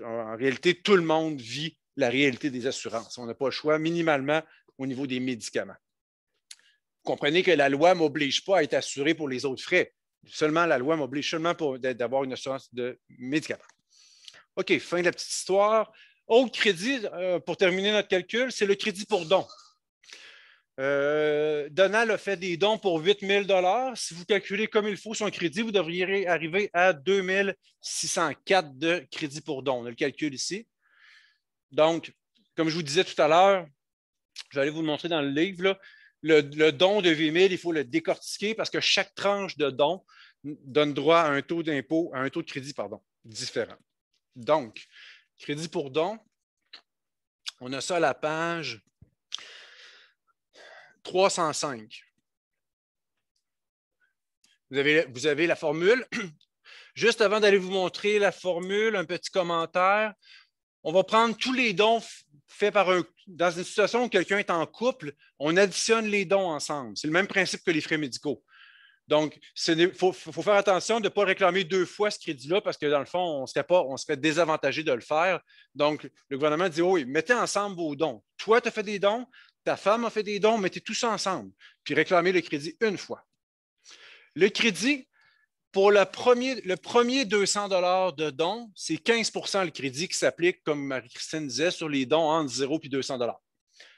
en réalité, tout le monde vit la réalité des assurances. On n'a pas le choix, minimalement, au niveau des médicaments. Vous comprenez que la loi ne m'oblige pas à être assuré pour les autres frais. Seulement, la loi m'oblige seulement d'avoir une assurance de médicaments. OK, fin de la petite histoire. Autre crédit, euh, pour terminer notre calcul, c'est le crédit pour dons. Euh, Donald a fait des dons pour 8 000 Si vous calculez comme il faut son crédit, vous devriez arriver à 2604 de crédit pour don. On a le calcul ici. Donc, comme je vous disais tout à l'heure, je vais aller vous le montrer dans le livre. Le, don de 8 000, il faut le décortiquer parce que chaque tranche de don donne droit à un taux d'impôt, à un taux de crédit, pardon, différent. Donc, crédit pour don, on a ça à la page 305. Vous avez, la formule. Juste avant d'aller vous montrer la formule, un petit commentaire. On va prendre tous les dons faits par un. Dans une situation où quelqu'un est en couple, on additionne les dons ensemble. C'est le même principe que les frais médicaux. Donc, il faut, faire attention de ne pas réclamer deux fois ce crédit-là parce que, dans le fond, on serait, pas, on serait désavantagé de le faire. Donc, le gouvernement dit Oui, mettez ensemble vos dons. Toi, tu as fait des dons, ta femme a fait des dons, mettez tout ça ensemble, puis réclamez le crédit une fois. Le crédit, pour le premier, le premier 200 de dons, c'est 15 le crédit qui s'applique, comme Marie-Christine disait, sur les dons entre 0 et 200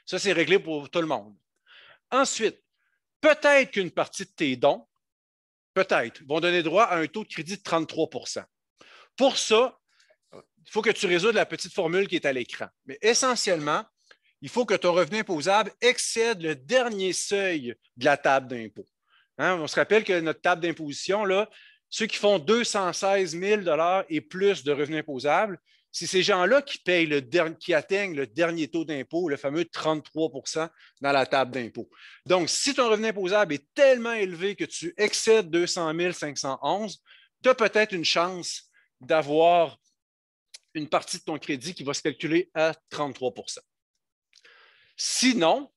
Ça, c'est réglé pour tout le monde. Ensuite, peut-être qu'une partie de tes dons, peut-être, vont donner droit à un taux de crédit de 33 Pour ça, il faut que tu résoudes la petite formule qui est à l'écran. Mais essentiellement, il faut que ton revenu imposable excède le dernier seuil de la table d'impôt. Hein, on se rappelle que notre table d'imposition, là, ceux qui font 216 000 et plus de revenus imposables, c'est ces gens-là qui, le dernier, qui atteignent le dernier taux d'impôt, le fameux 33 dans la table d'impôt. Donc, si ton revenu imposable est tellement élevé que tu excèdes 200 511, tu as peut-être une chance d'avoir une partie de ton crédit qui va se calculer à 33 Sinon,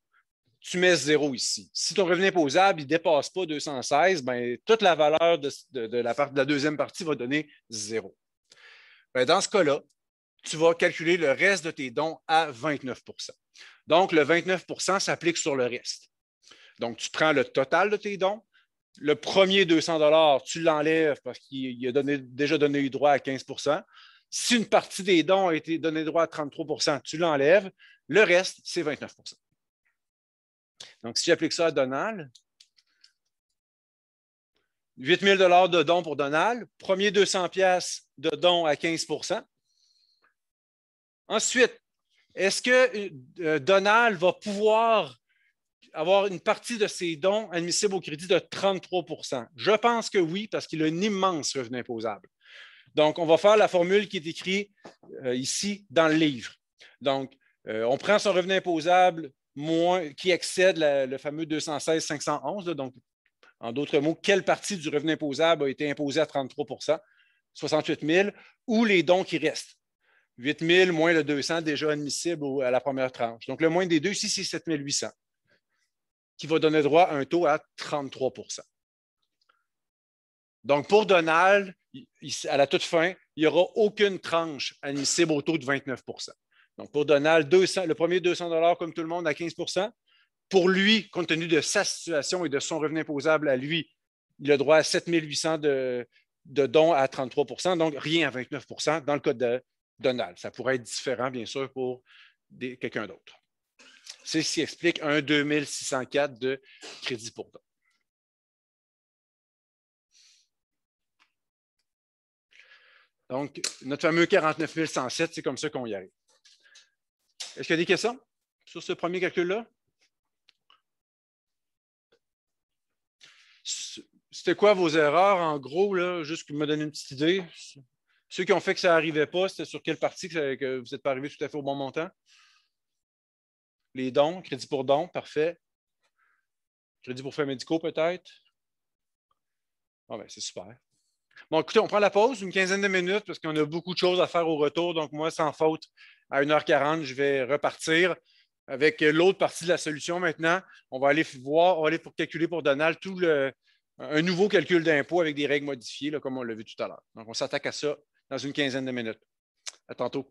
tu mets zéro ici. Si ton revenu imposable ne dépasse pas 216, ben, toute la valeur de, la de la deuxième partie va donner zéro. Ben, dans ce cas-là, tu vas calculer le reste de tes dons à 29 Donc, le 29 s'applique sur le reste. Donc, tu prends le total de tes dons. Le premier 200 tu l'enlèves parce qu'il a déjà donné droit à 15 si une partie des dons a été donnée droit à 33 tu l'enlèves. Le reste, c'est 29 Donc, si j'applique ça à Donald, 8 000 de dons pour Donald, premier 200 de dons à 15 Ensuite, est-ce que euh, Donald va pouvoir avoir une partie de ses dons admissibles au crédit de 33 Je pense que oui, parce qu'il a un immense revenu imposable. Donc, on va faire la formule qui est écrite euh, ici dans le livre. Donc, euh, on prend son revenu imposable moins, qui excède le fameux 216-511. Donc, en d'autres mots, quelle partie du revenu imposable a été imposée à 33 68 000, ou les dons qui restent. 8 000 moins le 200 déjà admissible à la première tranche. Donc, le moins des deux ici, c'est 7 800, qui va donner droit à un taux à 33 donc, pour Donald, à la toute fin, il n'y aura aucune tranche admissible au taux de 29 Donc, pour Donald, le premier 200 comme tout le monde à 15 Pour lui, compte tenu de sa situation et de son revenu imposable à lui, il a droit à 7 800 de, dons à 33 donc rien à 29 dans le cas de Donald. Ça pourrait être différent, bien sûr, pour quelqu'un d'autre. C'est ce qui explique un 2604 de crédit pour dons. Donc, notre fameux 49 107, c'est comme ça qu'on y arrive. Est-ce qu'il y a des questions sur ce premier calcul-là? C'était quoi vos erreurs, en gros, là, juste pour me donner une petite idée? Ceux qui ont fait que ça n'arrivait pas, c'était sur quelle partie que, vous n'êtes pas arrivé tout à fait au bon montant? Les dons, crédit pour dons, parfait. Crédit pour frais médicaux, peut-être? Ah ben, c'est super. Bon, écoutez, on prend la pause, une quinzaine de minutes, parce qu'on a beaucoup de choses à faire au retour. Donc, moi, sans faute, à 1h40, je vais repartir avec l'autre partie de la solution maintenant. On va aller voir, on va aller pour calculer pour Donald tout le, un nouveau calcul d'impôt avec des règles modifiées, comme on l'a vu tout à l'heure. Donc, on s'attaque à ça dans une quinzaine de minutes. À tantôt.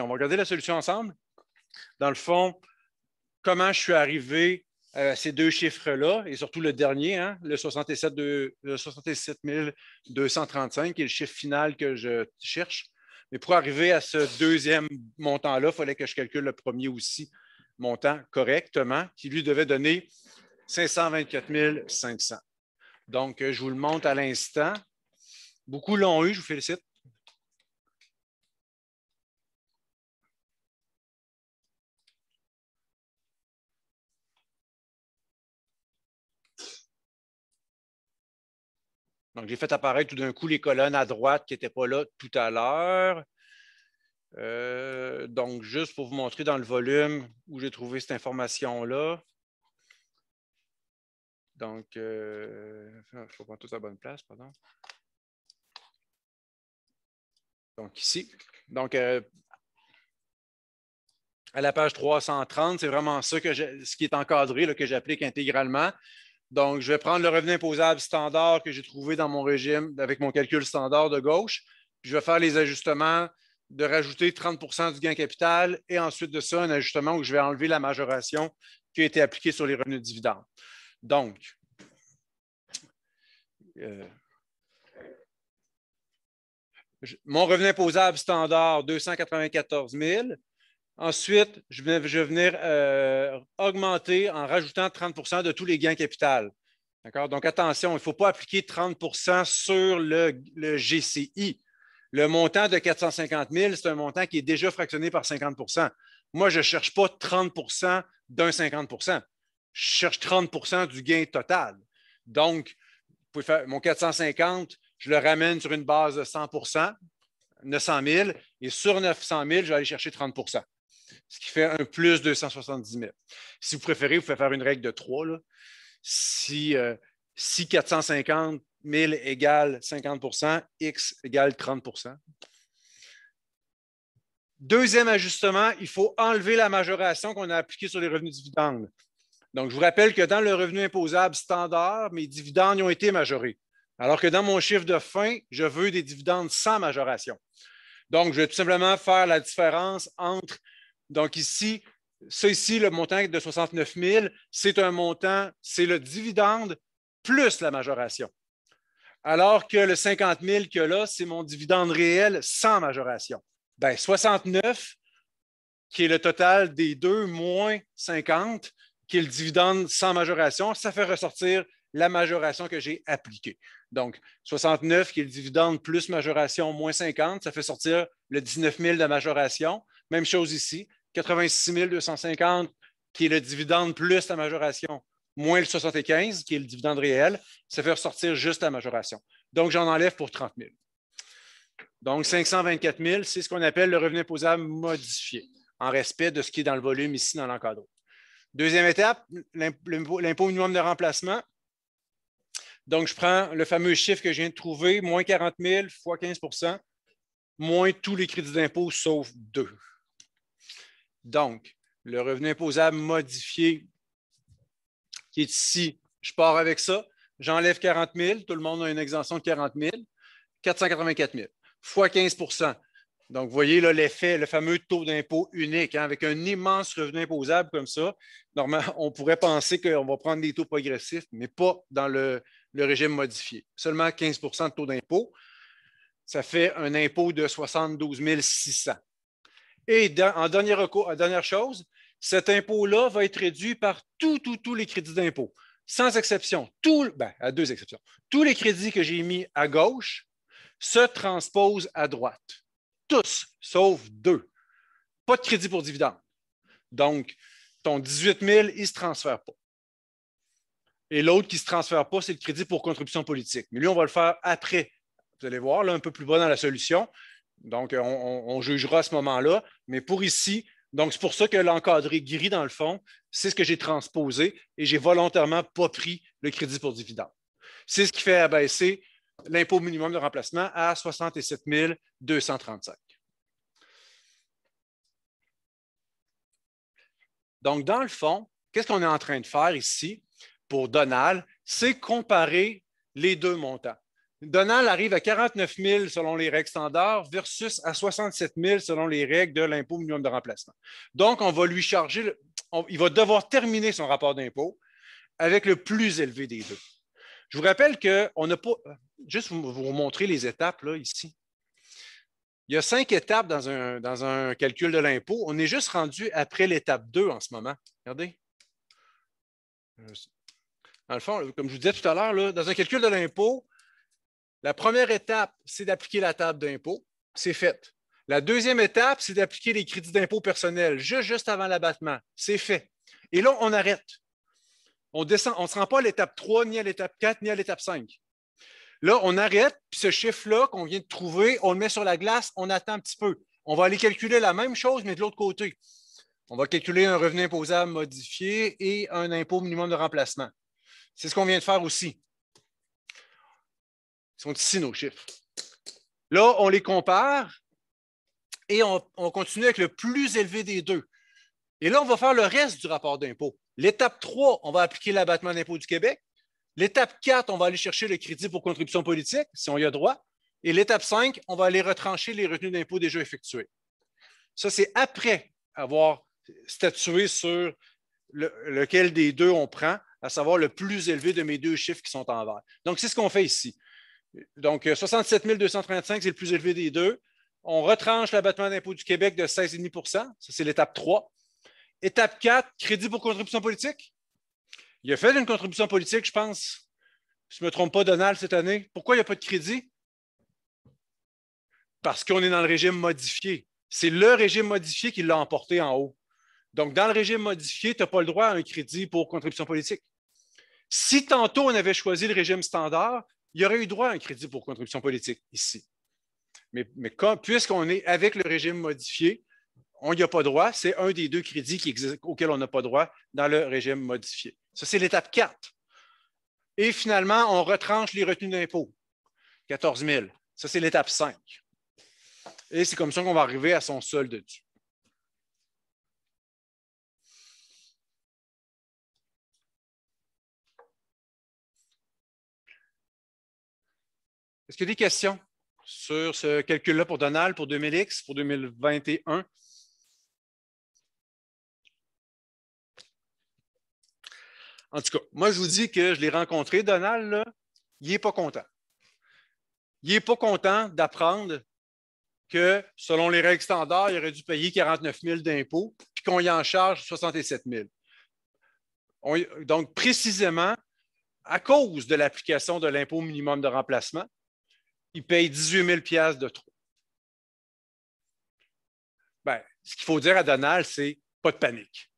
on va regarder la solution ensemble dans le fond, comment je suis arrivé euh, à ces deux chiffres-là, et surtout le dernier, hein, le, le 67 235, qui est le chiffre final que je cherche. Mais pour arriver à ce deuxième montant-là, il fallait que je calcule le premier aussi montant correctement, qui lui devait donner 524 500. Donc, euh, je vous le montre à l'instant. Beaucoup l'ont eu, je vous félicite. Donc, j'ai fait apparaître tout d'un coup les colonnes à droite qui n'étaient pas là tout à l'heure. Euh, donc, juste pour vous montrer dans le volume où j'ai trouvé cette information-là. Donc, euh, je prendre tout à bonne place, pardon. Donc, ici. Donc, euh, à la page 330, c'est vraiment ça ce qui est encadré, là, que j'applique intégralement. Donc, je vais prendre le revenu imposable standard que j'ai trouvé dans mon régime avec mon calcul standard de gauche. je vais faire les ajustements de rajouter 30 du gain capital et ensuite de ça, un ajustement où je vais enlever la majoration qui a été appliquée sur les revenus de dividendes. Donc, euh, mon revenu imposable standard, 294 000. Ensuite, je vais, venir euh, augmenter en rajoutant 30 de tous les gains capital. D'accord? Donc, attention, il ne faut pas appliquer 30 sur le, le, GCI. Le montant de 450 000, c'est un montant qui est déjà fractionné par 50 Moi, je ne cherche pas 30 d'un 50 Je cherche 30 du gain total. Donc, vous pouvez faire mon 450, je le ramène sur une base de 100 900 000, et sur 900 000, je vais aller chercher 30 ce qui fait un plus 270 000. Si vous préférez, vous pouvez faire une règle de 3. Si, euh, si 450 000 égale 50 X égale 30 Deuxième ajustement, il faut enlever la majoration qu'on a appliquée sur les revenus dividendes. Donc, je vous rappelle que dans le revenu imposable standard, mes dividendes ont été majorés. Alors que dans mon chiffre de fin, je veux des dividendes sans majoration. Donc, je vais tout simplement faire la différence entre donc ici, ça ici, le montant de 69 000, c'est un montant, c'est le dividende plus la majoration. Alors que le 50 000 que là, c'est mon dividende réel sans majoration. Bien, 69, qui est le total des deux moins 50, qui est le dividende sans majoration, ça fait ressortir la majoration que j'ai appliquée. Donc, 69, qui est le dividende plus majoration moins 50, ça fait sortir le 19 000 de majoration. Même chose ici, 86 250, qui est le dividende plus la majoration, moins le 75, qui est le dividende réel, ça fait ressortir juste la majoration. Donc, j'en enlève pour 30 000. Donc, 524 000, c'est ce qu'on appelle le revenu imposable modifié, en respect de ce qui est dans le volume ici dans l'encadre. Deuxième étape, l'impôt minimum de remplacement. Donc, je prends le fameux chiffre que je viens de trouver, moins 40 000 fois 15 moins tous les crédits d'impôt sauf deux. Donc, le revenu imposable modifié qui est ici, je pars avec ça. J'enlève 40 000. Tout le monde a une exemption de 40 000. 484 000 fois 15 donc, vous voyez là l'effet, le fameux taux d'impôt unique, hein, avec un immense revenu imposable comme ça. Normalement, on pourrait penser qu'on va prendre des taux progressifs, mais pas dans le, le régime modifié. Seulement 15 de taux d'impôt. Ça fait un impôt de 72 600. Et en dernier recours, dernière chose, cet impôt-là va être réduit par tous tout, tout les crédits d'impôt, sans exception, ben, à deux exceptions. Tous les crédits que j'ai mis à gauche se transposent à droite. Tous, sauf deux. Pas de crédit pour dividende. Donc, ton 18 000, il ne se transfère pas. Et l'autre qui ne se transfère pas, c'est le crédit pour contribution politique. Mais lui, on va le faire après. Vous allez voir, là, un peu plus bas dans la solution. Donc, euh, on, jugera à ce moment-là. Mais pour ici, donc c'est pour ça que l'encadré gris, dans le fond, c'est ce que j'ai transposé et j'ai volontairement pas pris le crédit pour dividende. C'est ce qui fait abaisser l'impôt minimum de remplacement à 67 235. Donc, dans le fond, qu'est-ce qu'on est en train de faire ici pour Donald? C'est comparer les deux montants. Donald arrive à 49 000 selon les règles standards versus à 67 000 selon les règles de l'impôt minimum de remplacement. Donc, on va lui charger, il va devoir terminer son rapport d'impôt avec le plus élevé des deux. Je vous rappelle qu'on n'a pas, juste vous, vous montrer les étapes là, ici. Il y a cinq étapes dans un, dans un calcul de l'impôt. On est juste rendu après l'étape 2 en ce moment. Regardez. Euh, dans le fond, comme je vous disais tout à l'heure, dans un calcul de l'impôt, la première étape, c'est d'appliquer la table d'impôt. C'est fait. La deuxième étape, c'est d'appliquer les crédits d'impôt personnel juste, juste avant l'abattement. C'est fait. Et là, on arrête. On descend, on ne se rend pas à l'étape 3, ni à l'étape 4, ni à l'étape 5. Là, on arrête, puis ce chiffre-là qu'on vient de trouver, on le met sur la glace, on attend un petit peu. On va aller calculer la même chose, mais de l'autre côté. On va calculer un revenu imposable modifié et un impôt minimum de remplacement. C'est ce qu'on vient de faire aussi. Ce sont ici, nos chiffres. Là, on les compare et on, continue avec le plus élevé des deux. Et là, on va faire le reste du rapport d'impôt. L'étape 3, on va appliquer l'abattement d'impôt du Québec. L'étape 4, on va aller chercher le crédit pour contribution politique, si on y a droit. Et l'étape 5, on va aller retrancher les retenues d'impôt déjà effectuées. Ça, c'est après avoir statué sur lequel des deux on prend, à savoir le plus élevé de mes deux chiffres qui sont en vert. Donc, c'est ce qu'on fait ici. Donc, 67 euh, 235, c'est le plus élevé des deux. On retranche l'abattement d'impôt du Québec de 16,5 Ça, c'est l'étape 3. Étape 4, crédit pour contribution politique. Il a fait une contribution politique, je pense. Je ne me trompe pas, Donald, cette année. Pourquoi il n'y a pas de crédit? Parce qu'on est dans le régime modifié. C'est le régime modifié qui l'a emporté en haut. Donc, dans le régime modifié, tu n'as pas le droit à un crédit pour contribution politique. Si tantôt on avait choisi le régime standard, il aurait eu droit à un crédit pour contribution politique ici. Mais, puisqu'on est avec le régime modifié, on n'y a pas droit. C'est un des deux crédits auxquels on n'a pas droit dans le régime modifié. Ça, c'est l'étape 4. Et finalement, on retranche les retenues d'impôts, 14 000. Ça, c'est l'étape 5. Et c'est comme ça qu'on va arriver à son solde dû. qu'il y a des questions sur ce calcul-là pour Donald, pour 2000X, pour 2021? En tout cas, moi, je vous dis que je l'ai rencontré, Donald, il n'est pas content. Il n'est pas content d'apprendre que, selon les règles standards, il aurait dû payer 49 000 d'impôts, puis qu'on y en charge 67 000. donc, précisément, à cause de l'application de l'impôt minimum de remplacement, il paye 18 000 de trop. Ben, ce qu'il faut dire à Donald, c'est pas de panique.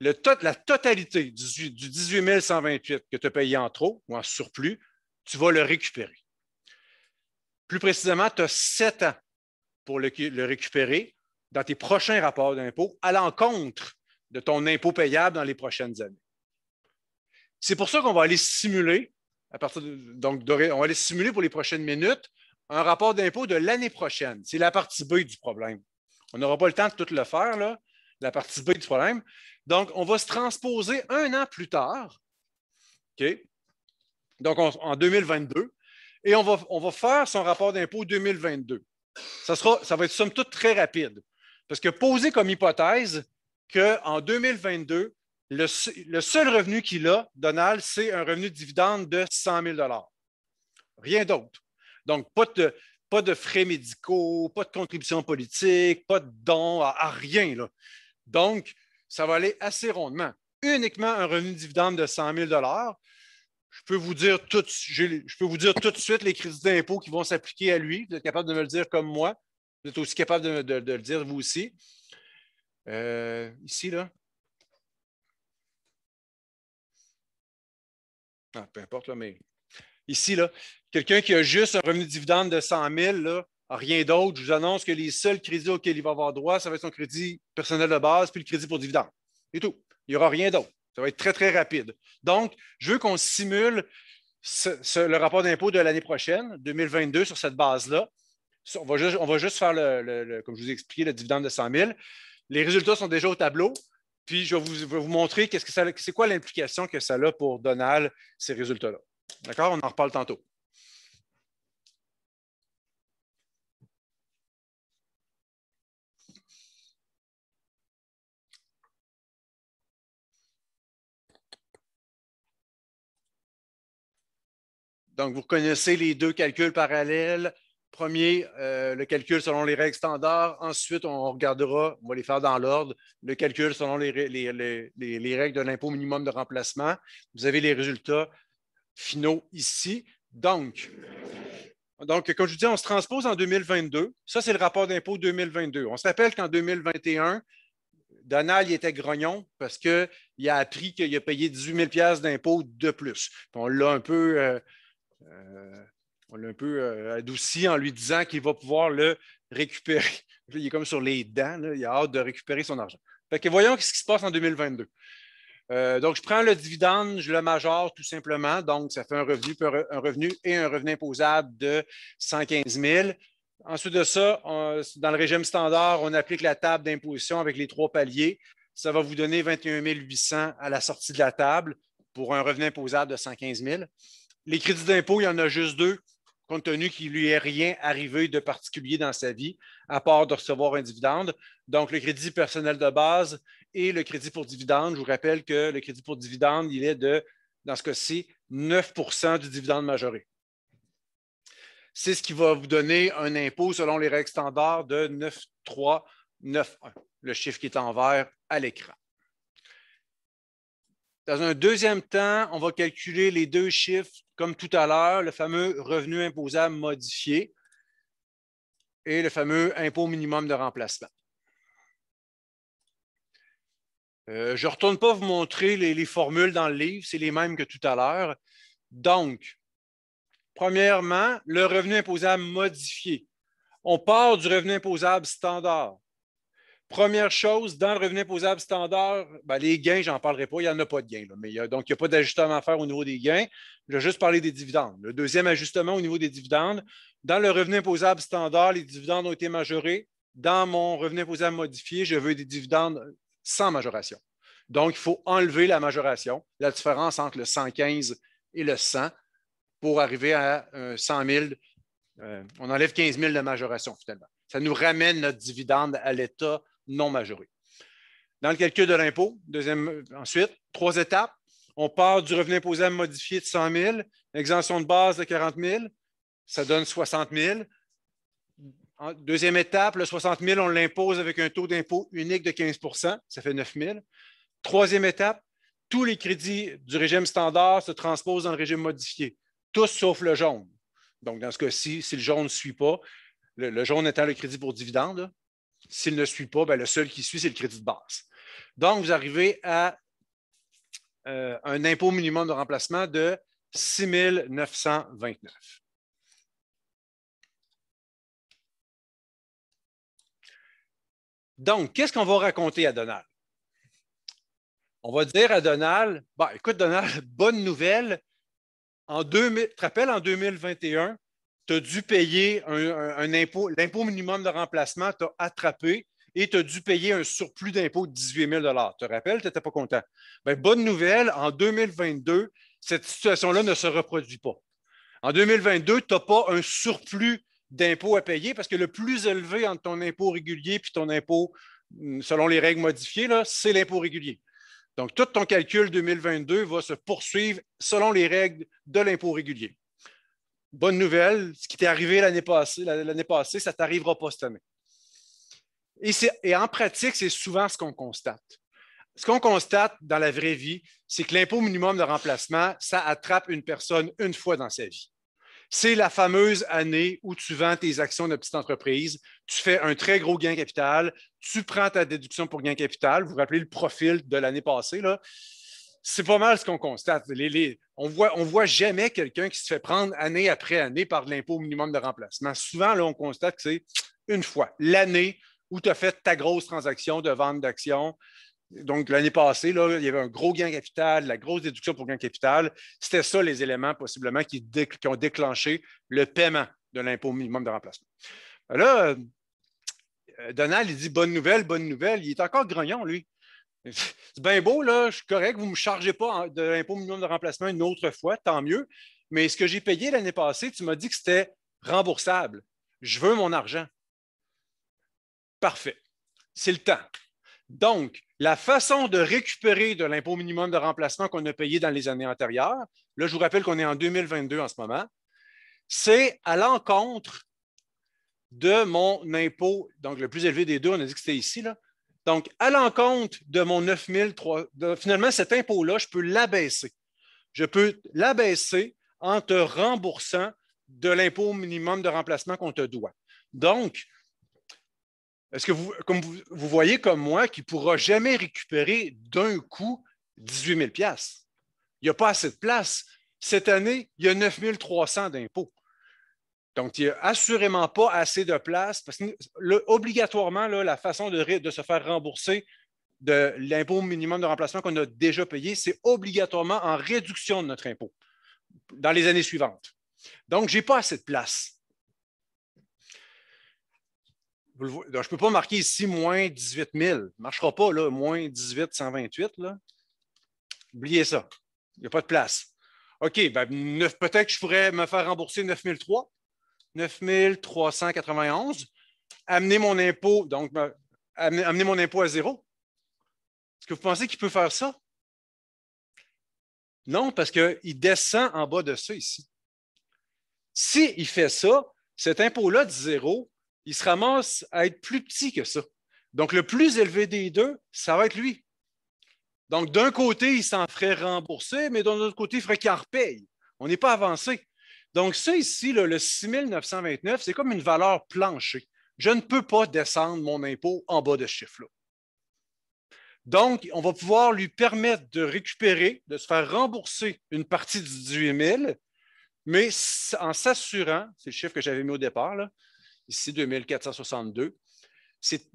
la totalité du, 18 128 que tu as payé en trop ou en surplus, tu vas le récupérer. Plus précisément, tu as sept ans pour le, le, récupérer dans tes prochains rapports d'impôt à l'encontre de ton impôt payable dans les prochaines années. C'est pour ça qu'on va aller simuler on va les simuler pour les prochaines minutes, un rapport d'impôt de l'année prochaine. C'est la partie B du problème. On n'aura pas le temps de tout le faire, là, la partie B du problème. Donc, on va se transposer un an plus tard, OK? Donc, en 2022, et on va, on va faire son rapport d'impôt 2022. Ça, sera, ça va être somme toute très rapide, parce que poser comme hypothèse qu'en 2022, le, seul revenu qu'il a, Donald, c'est un revenu de dividende de 100 000 Rien d'autre. Donc, pas de, frais médicaux, pas de contributions politiques, pas de dons, à, rien. Donc, ça va aller assez rondement. Uniquement un revenu de dividende de 100 000 je peux vous dire tout, je peux vous dire tout de suite les crédits d'impôt qui vont s'appliquer à lui. Vous êtes capable de me le dire comme moi. Vous êtes aussi capable de, le dire vous aussi. Euh, ici, là, Ah, peu importe, mais ici, quelqu'un qui a juste un revenu de dividende de 100 000, rien d'autre, je vous annonce que les seuls crédits auxquels il va avoir droit, ça va être son crédit personnel de base puis le crédit pour dividende. Et tout. Il n'y aura rien d'autre. Ça va être très, très rapide. Donc, je veux qu'on simule le rapport d'impôt de l'année prochaine, 2022, sur cette base-là. On, va juste faire, comme je vous ai expliqué, le dividende de 100 000. Les résultats sont déjà au tableau. Puis je vais vous, montrer c'est quoi l'implication que ça a pour Donald, ces résultats-là. D'accord? On en reparle tantôt. Donc, vous connaissez les deux calculs parallèles Premier, euh, le calcul selon les règles standards. Ensuite, on regardera, on va les faire dans l'ordre, le calcul selon les, règles de l'impôt minimum de remplacement. Vous avez les résultats finaux ici. Donc, donc, comme je vous dis, on se transpose en 2022. Ça, c'est le rapport d'impôt 2022. On se rappelle qu'en 2021, Donald il était grognon parce qu'il a appris qu'il a payé 18 000 d'impôt de plus. on l'a un peu euh, euh, on l'a un peu euh, adouci en lui disant qu'il va pouvoir le récupérer. Il est comme sur les dents, il a hâte de récupérer son argent. Fait que voyons ce qui se passe en 2022. Euh, donc, je prends le dividende, je le majore tout simplement. Donc, ça fait un revenu, et un revenu imposable de 115 000. Ensuite de ça, dans le régime standard, on applique la table d'imposition avec les trois paliers. Ça va vous donner 21 800 à la sortie de la table pour un revenu imposable de 115 000. Les crédits d'impôt, il y en a juste deux compte tenu qu'il ne lui est rien arrivé de particulier dans sa vie, à part de recevoir un dividende. Donc, le crédit personnel de base et le crédit pour dividende, je vous rappelle que le crédit pour dividende, il est de, dans ce cas-ci, 9 du dividende majoré. C'est ce qui va vous donner un impôt selon les règles standards de 9,391, le chiffre qui est en vert à l'écran. Dans un deuxième temps, on va calculer les deux chiffres, comme tout à l'heure, le fameux revenu imposable modifié et le fameux impôt minimum de remplacement. Euh, je ne retourne pas vous montrer les, les formules dans le livre, c'est les mêmes que tout à l'heure. Donc, premièrement, le revenu imposable modifié. On part du revenu imposable standard. Première chose, dans le revenu imposable standard, ben, les gains, je n'en parlerai pas, il n'y en a pas de gains. mais euh, donc, il n'y a pas d'ajustement à faire au niveau des gains. Je vais juste parler des dividendes. Le deuxième ajustement au niveau des dividendes, dans le revenu imposable standard, les dividendes ont été majorés. Dans mon revenu imposable modifié, je veux des dividendes sans majoration. Donc, il faut enlever la majoration, la différence entre le 115 et le 100 pour arriver à 100 euh, 000. Euh, on enlève 15 000 de majoration finalement. Ça nous ramène notre dividende à l'état non majoré. Dans le calcul de l'impôt, deuxième, ensuite, trois étapes. On part du revenu imposable modifié de 100 000, exemption de base de 40 000, ça donne 60 000. En deuxième étape, le 60 000, on l'impose avec un taux d'impôt unique de 15 ça fait 9 000. Troisième étape, tous les crédits du régime standard se transposent dans le régime modifié, tous sauf le jaune. Donc, dans ce cas-ci, si le jaune ne suit pas, le, jaune étant le crédit pour dividendes, s'il ne suit pas, ben, le seul qui suit, c'est le crédit de base. Donc, vous arrivez à euh, un impôt minimum de remplacement de 6 929. Donc, qu'est-ce qu'on va raconter à Donald? On va dire à Donald, bah, écoute Donald, bonne nouvelle, en 2000, te rappelles, en 2021, tu as dû payer un, impôt, l'impôt minimum de remplacement, tu attrapé et tu as dû payer un surplus d'impôt de 18 000 Tu te rappelles, tu n'étais pas content. Ben bonne nouvelle, en 2022, cette situation-là ne se reproduit pas. En 2022, tu n'as pas un surplus d'impôt à payer parce que le plus élevé entre ton impôt régulier et ton impôt, mm, selon les règles modifiées, c'est l'impôt régulier. Donc, tout ton calcul 2022 va se poursuivre selon les règles de l'impôt régulier bonne nouvelle, ce qui t'est arrivé l'année passée, l'année passée, ça t'arrivera pas cette année. Et, et en pratique, c'est souvent ce qu'on constate. Ce qu'on constate dans la vraie vie, c'est que l'impôt minimum de remplacement, ça attrape une personne une fois dans sa vie. C'est la fameuse année où tu vends tes actions de petite entreprise, tu fais un très gros gain capital, tu prends ta déduction pour gain capital, vous vous rappelez le profil de l'année passée, là, c'est pas mal ce qu'on constate. on voit, ne voit jamais quelqu'un qui se fait prendre année après année par l'impôt minimum de remplacement. Souvent, on constate que c'est une fois, l'année où tu as fait ta grosse transaction de vente d'actions. Donc, l'année passée, il y avait un gros gain capital, la grosse déduction pour gain capital. C'était ça les éléments possiblement qui, ont déclenché le paiement de l'impôt minimum de remplacement. Euh, là, euh, Donald, il dit bonne nouvelle, bonne nouvelle. Il est encore grognon, lui. C'est bien beau, là, je suis correct, vous ne me chargez pas de l'impôt minimum de remplacement une autre fois, tant mieux. Mais ce que j'ai payé l'année passée, tu m'as dit que c'était remboursable. Je veux mon argent. Parfait. C'est le temps. Donc, la façon de récupérer de l'impôt minimum de remplacement qu'on a payé dans les années antérieures, là, je vous rappelle qu'on est en 2022 en ce moment, c'est à l'encontre de mon impôt, donc le plus élevé des deux, on a dit que c'était ici, là, donc, à l'encontre de mon 300, finalement, cet impôt-là, je peux l'abaisser. Je peux l'abaisser en te remboursant de l'impôt minimum de remplacement qu'on te doit. Donc, est-ce que vous, comme vous, voyez comme moi, qui ne pourra jamais récupérer d'un coup 18 000 Il n'y a pas assez de place. Cette année, il y a 9 300 d'impôts. Donc, il n'y a assurément pas assez de place parce que obligatoirement, la façon de, se faire rembourser de l'impôt minimum de remplacement qu'on a déjà payé, c'est obligatoirement en réduction de notre impôt dans les années suivantes. Donc, je n'ai pas assez de place. je ne peux pas marquer ici moins 18 000. Ça ne marchera pas, là, moins 18 128. Oubliez ça. Il n'y a pas de place. OK, ben, peut-être que je pourrais me faire rembourser 9 003. 9391, amener mon impôt, donc ben, amener, mon impôt à zéro. Est-ce que vous pensez qu'il peut faire ça? Non, parce qu'il descend en bas de ça ici. S'il fait ça, cet impôt-là de zéro, il se ramasse à être plus petit que ça. Donc, le plus élevé des deux, ça va être lui. Donc, d'un côté, il s'en ferait rembourser, mais d'un autre côté, il ferait qu'il en repaye. On n'est pas avancé. Donc, ça ici, le le 6929, c'est comme une valeur planchée. Je ne peux pas descendre mon impôt en bas de ce chiffre-là. Donc, on va pouvoir lui permettre de récupérer, de se faire rembourser une partie du 18 000, mais en s'assurant, c'est le chiffre que j'avais mis au départ, là, ici 2462.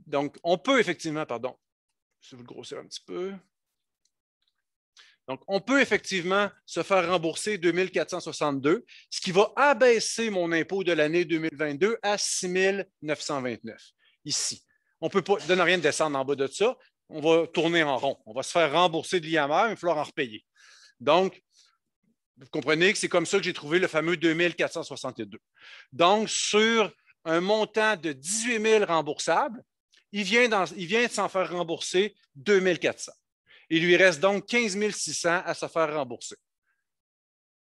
Donc, on peut effectivement, pardon, si vous le grossir un petit peu, donc, on peut effectivement se faire rembourser 2462, ce qui va abaisser mon impôt de l'année 2022 à 6929 ici. On ne peut pas, de ne rien descendre en bas de ça. On va tourner en rond. On va se faire rembourser de l'IMR, il va falloir en repayer. Donc, vous comprenez que c'est comme ça que j'ai trouvé le fameux 2462. Donc, sur un montant de 18 000 remboursables, il vient, il vient de s'en faire rembourser 2400. Il lui reste donc 15 600 à se faire rembourser.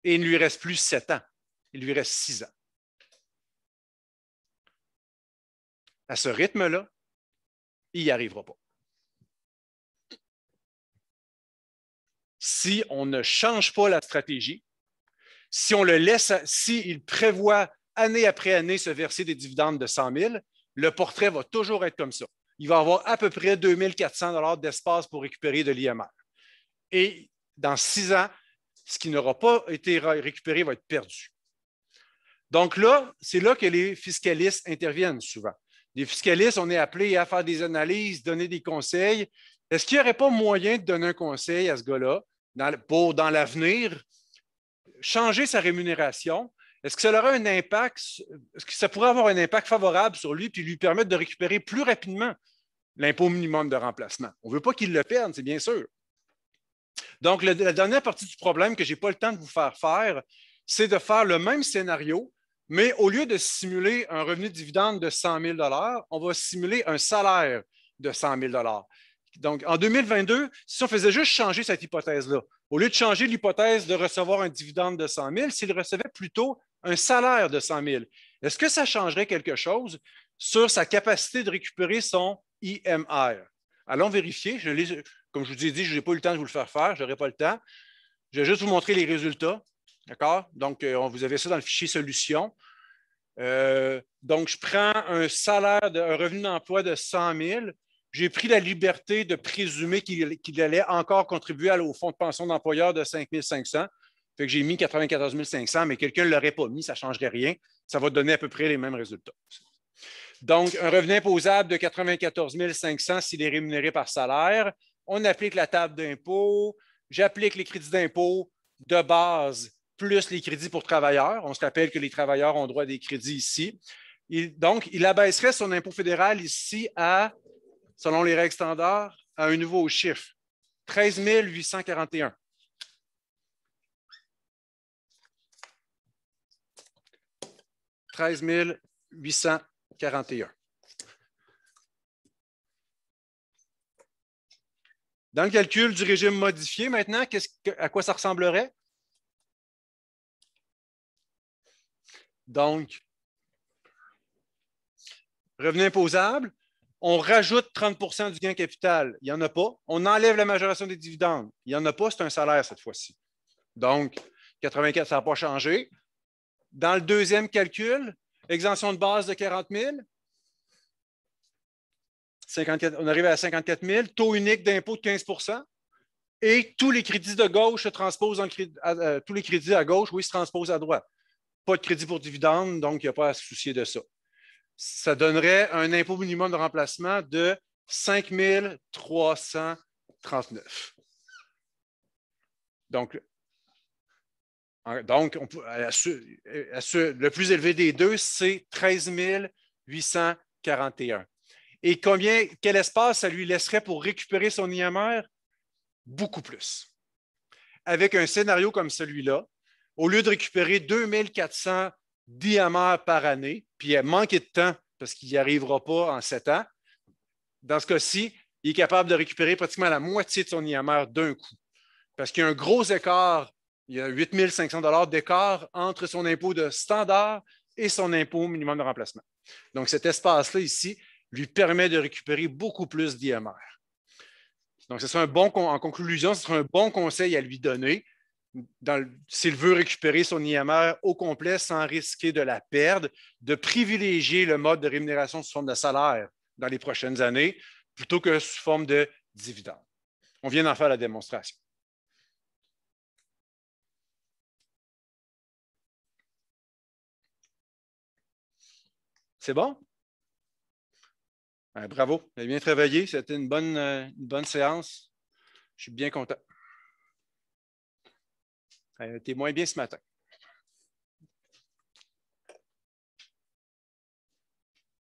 Et il ne lui reste plus 7 ans, il lui reste 6 ans. À ce rythme-là, il n'y arrivera pas. Si on ne change pas la stratégie, si on le laisse, s'il il prévoit année après année se verser des dividendes de 100 000, le portrait va toujours être comme ça il va avoir à peu près 2400 d'espace pour récupérer de l'IMR. Et dans six ans, ce qui n'aura pas été récupéré va être perdu. Donc là, c'est là que les fiscalistes interviennent souvent. Les fiscalistes, on est appelés à faire des analyses, donner des conseils. Est-ce qu'il n'y aurait pas moyen de donner un conseil à ce gars-là pour, dans l'avenir, changer sa rémunération est-ce que ça aura un impact, ce que ça pourrait avoir un impact favorable sur lui puis lui permettre de récupérer plus rapidement l'impôt minimum de remplacement? On ne veut pas qu'il le perde, c'est bien sûr. Donc, la dernière partie du problème que je n'ai pas le temps de vous faire faire, c'est de faire le même scénario, mais au lieu de simuler un revenu de dividende de 100 000 on va simuler un salaire de 100 000 donc, en 2022, si on faisait juste changer cette hypothèse-là, au lieu de changer l'hypothèse de recevoir un dividende de 100 000, s'il recevait plutôt un salaire de 100 000. Est-ce que ça changerait quelque chose sur sa capacité de récupérer son e IMR? Allons vérifier. comme je vous ai dit, je n'ai pas eu le temps de vous le faire faire, je n'aurai pas le temps. Je vais juste vous montrer les résultats. D'accord? Donc, euh, vous avez ça dans le fichier solution. Euh, donc, je prends un salaire, un revenu d'emploi de 100 000. J'ai pris la liberté de présumer qu'il allait encore contribuer au fonds de pension d'employeur de 5 500. Fait j'ai mis 94 500, mais quelqu'un ne l'aurait pas mis, ça ne changerait rien. Ça va donner à peu près les mêmes résultats. Donc, un revenu imposable de 94 500 s'il est rémunéré par salaire. On applique la table d'impôt. J'applique les crédits d'impôt de base plus les crédits pour travailleurs. On se rappelle que les travailleurs ont droit à des crédits ici. donc, il abaisserait son impôt fédéral ici à, selon les règles standards, à un nouveau chiffre, 13 841. 13 841. Dans le calcul du régime modifié, maintenant, à quoi ça ressemblerait? Donc, revenu imposable, on rajoute 30 du gain capital. Il n'y en a pas. On enlève la majoration des dividendes. Il n'y en a pas, c'est un salaire cette fois-ci. Donc, 84, ça n'a pas changé. Dans le deuxième calcul, exemption de base de 40 000. on arrive à 54 000. Taux unique d'impôt de 15 et tous les crédits de gauche se transposent à, euh, tous les crédits à gauche, oui, se transposent à droite. Pas de crédit pour dividende, donc il n'y a pas à se soucier de ça. Ça donnerait un impôt minimum de remplacement de 5 339. Donc, Hein, donc, le plus élevé des deux, c'est 13 841. Et combien, quel espace ça lui laisserait pour récupérer son IMR? Beaucoup plus. Avec un scénario comme celui-là, au lieu de récupérer 2400 d'IMR par année, puis a manqué de temps parce qu'il n'y arrivera pas en sept ans, dans ce cas-ci, il est capable de récupérer pratiquement la moitié de son IMR d'un coup. Parce qu'il y a un gros écart il y a 8 500 d'écart entre son impôt de standard et son impôt minimum de remplacement. Donc, cet espace-là ici lui permet de récupérer beaucoup plus d'IMR. Donc, ce sera un bon, en conclusion, ce sera un bon conseil à lui donner s'il veut récupérer son IMR au complet sans risquer de la perdre, de privilégier le mode de rémunération sous forme de salaire dans les prochaines années plutôt que sous forme de dividende. On vient d'en faire la démonstration. C'est bon? Ben, bravo, vous avez bien travaillé. C'était une bonne, euh, bonne séance. Je suis bien content. Euh, T'es moins bien ce matin.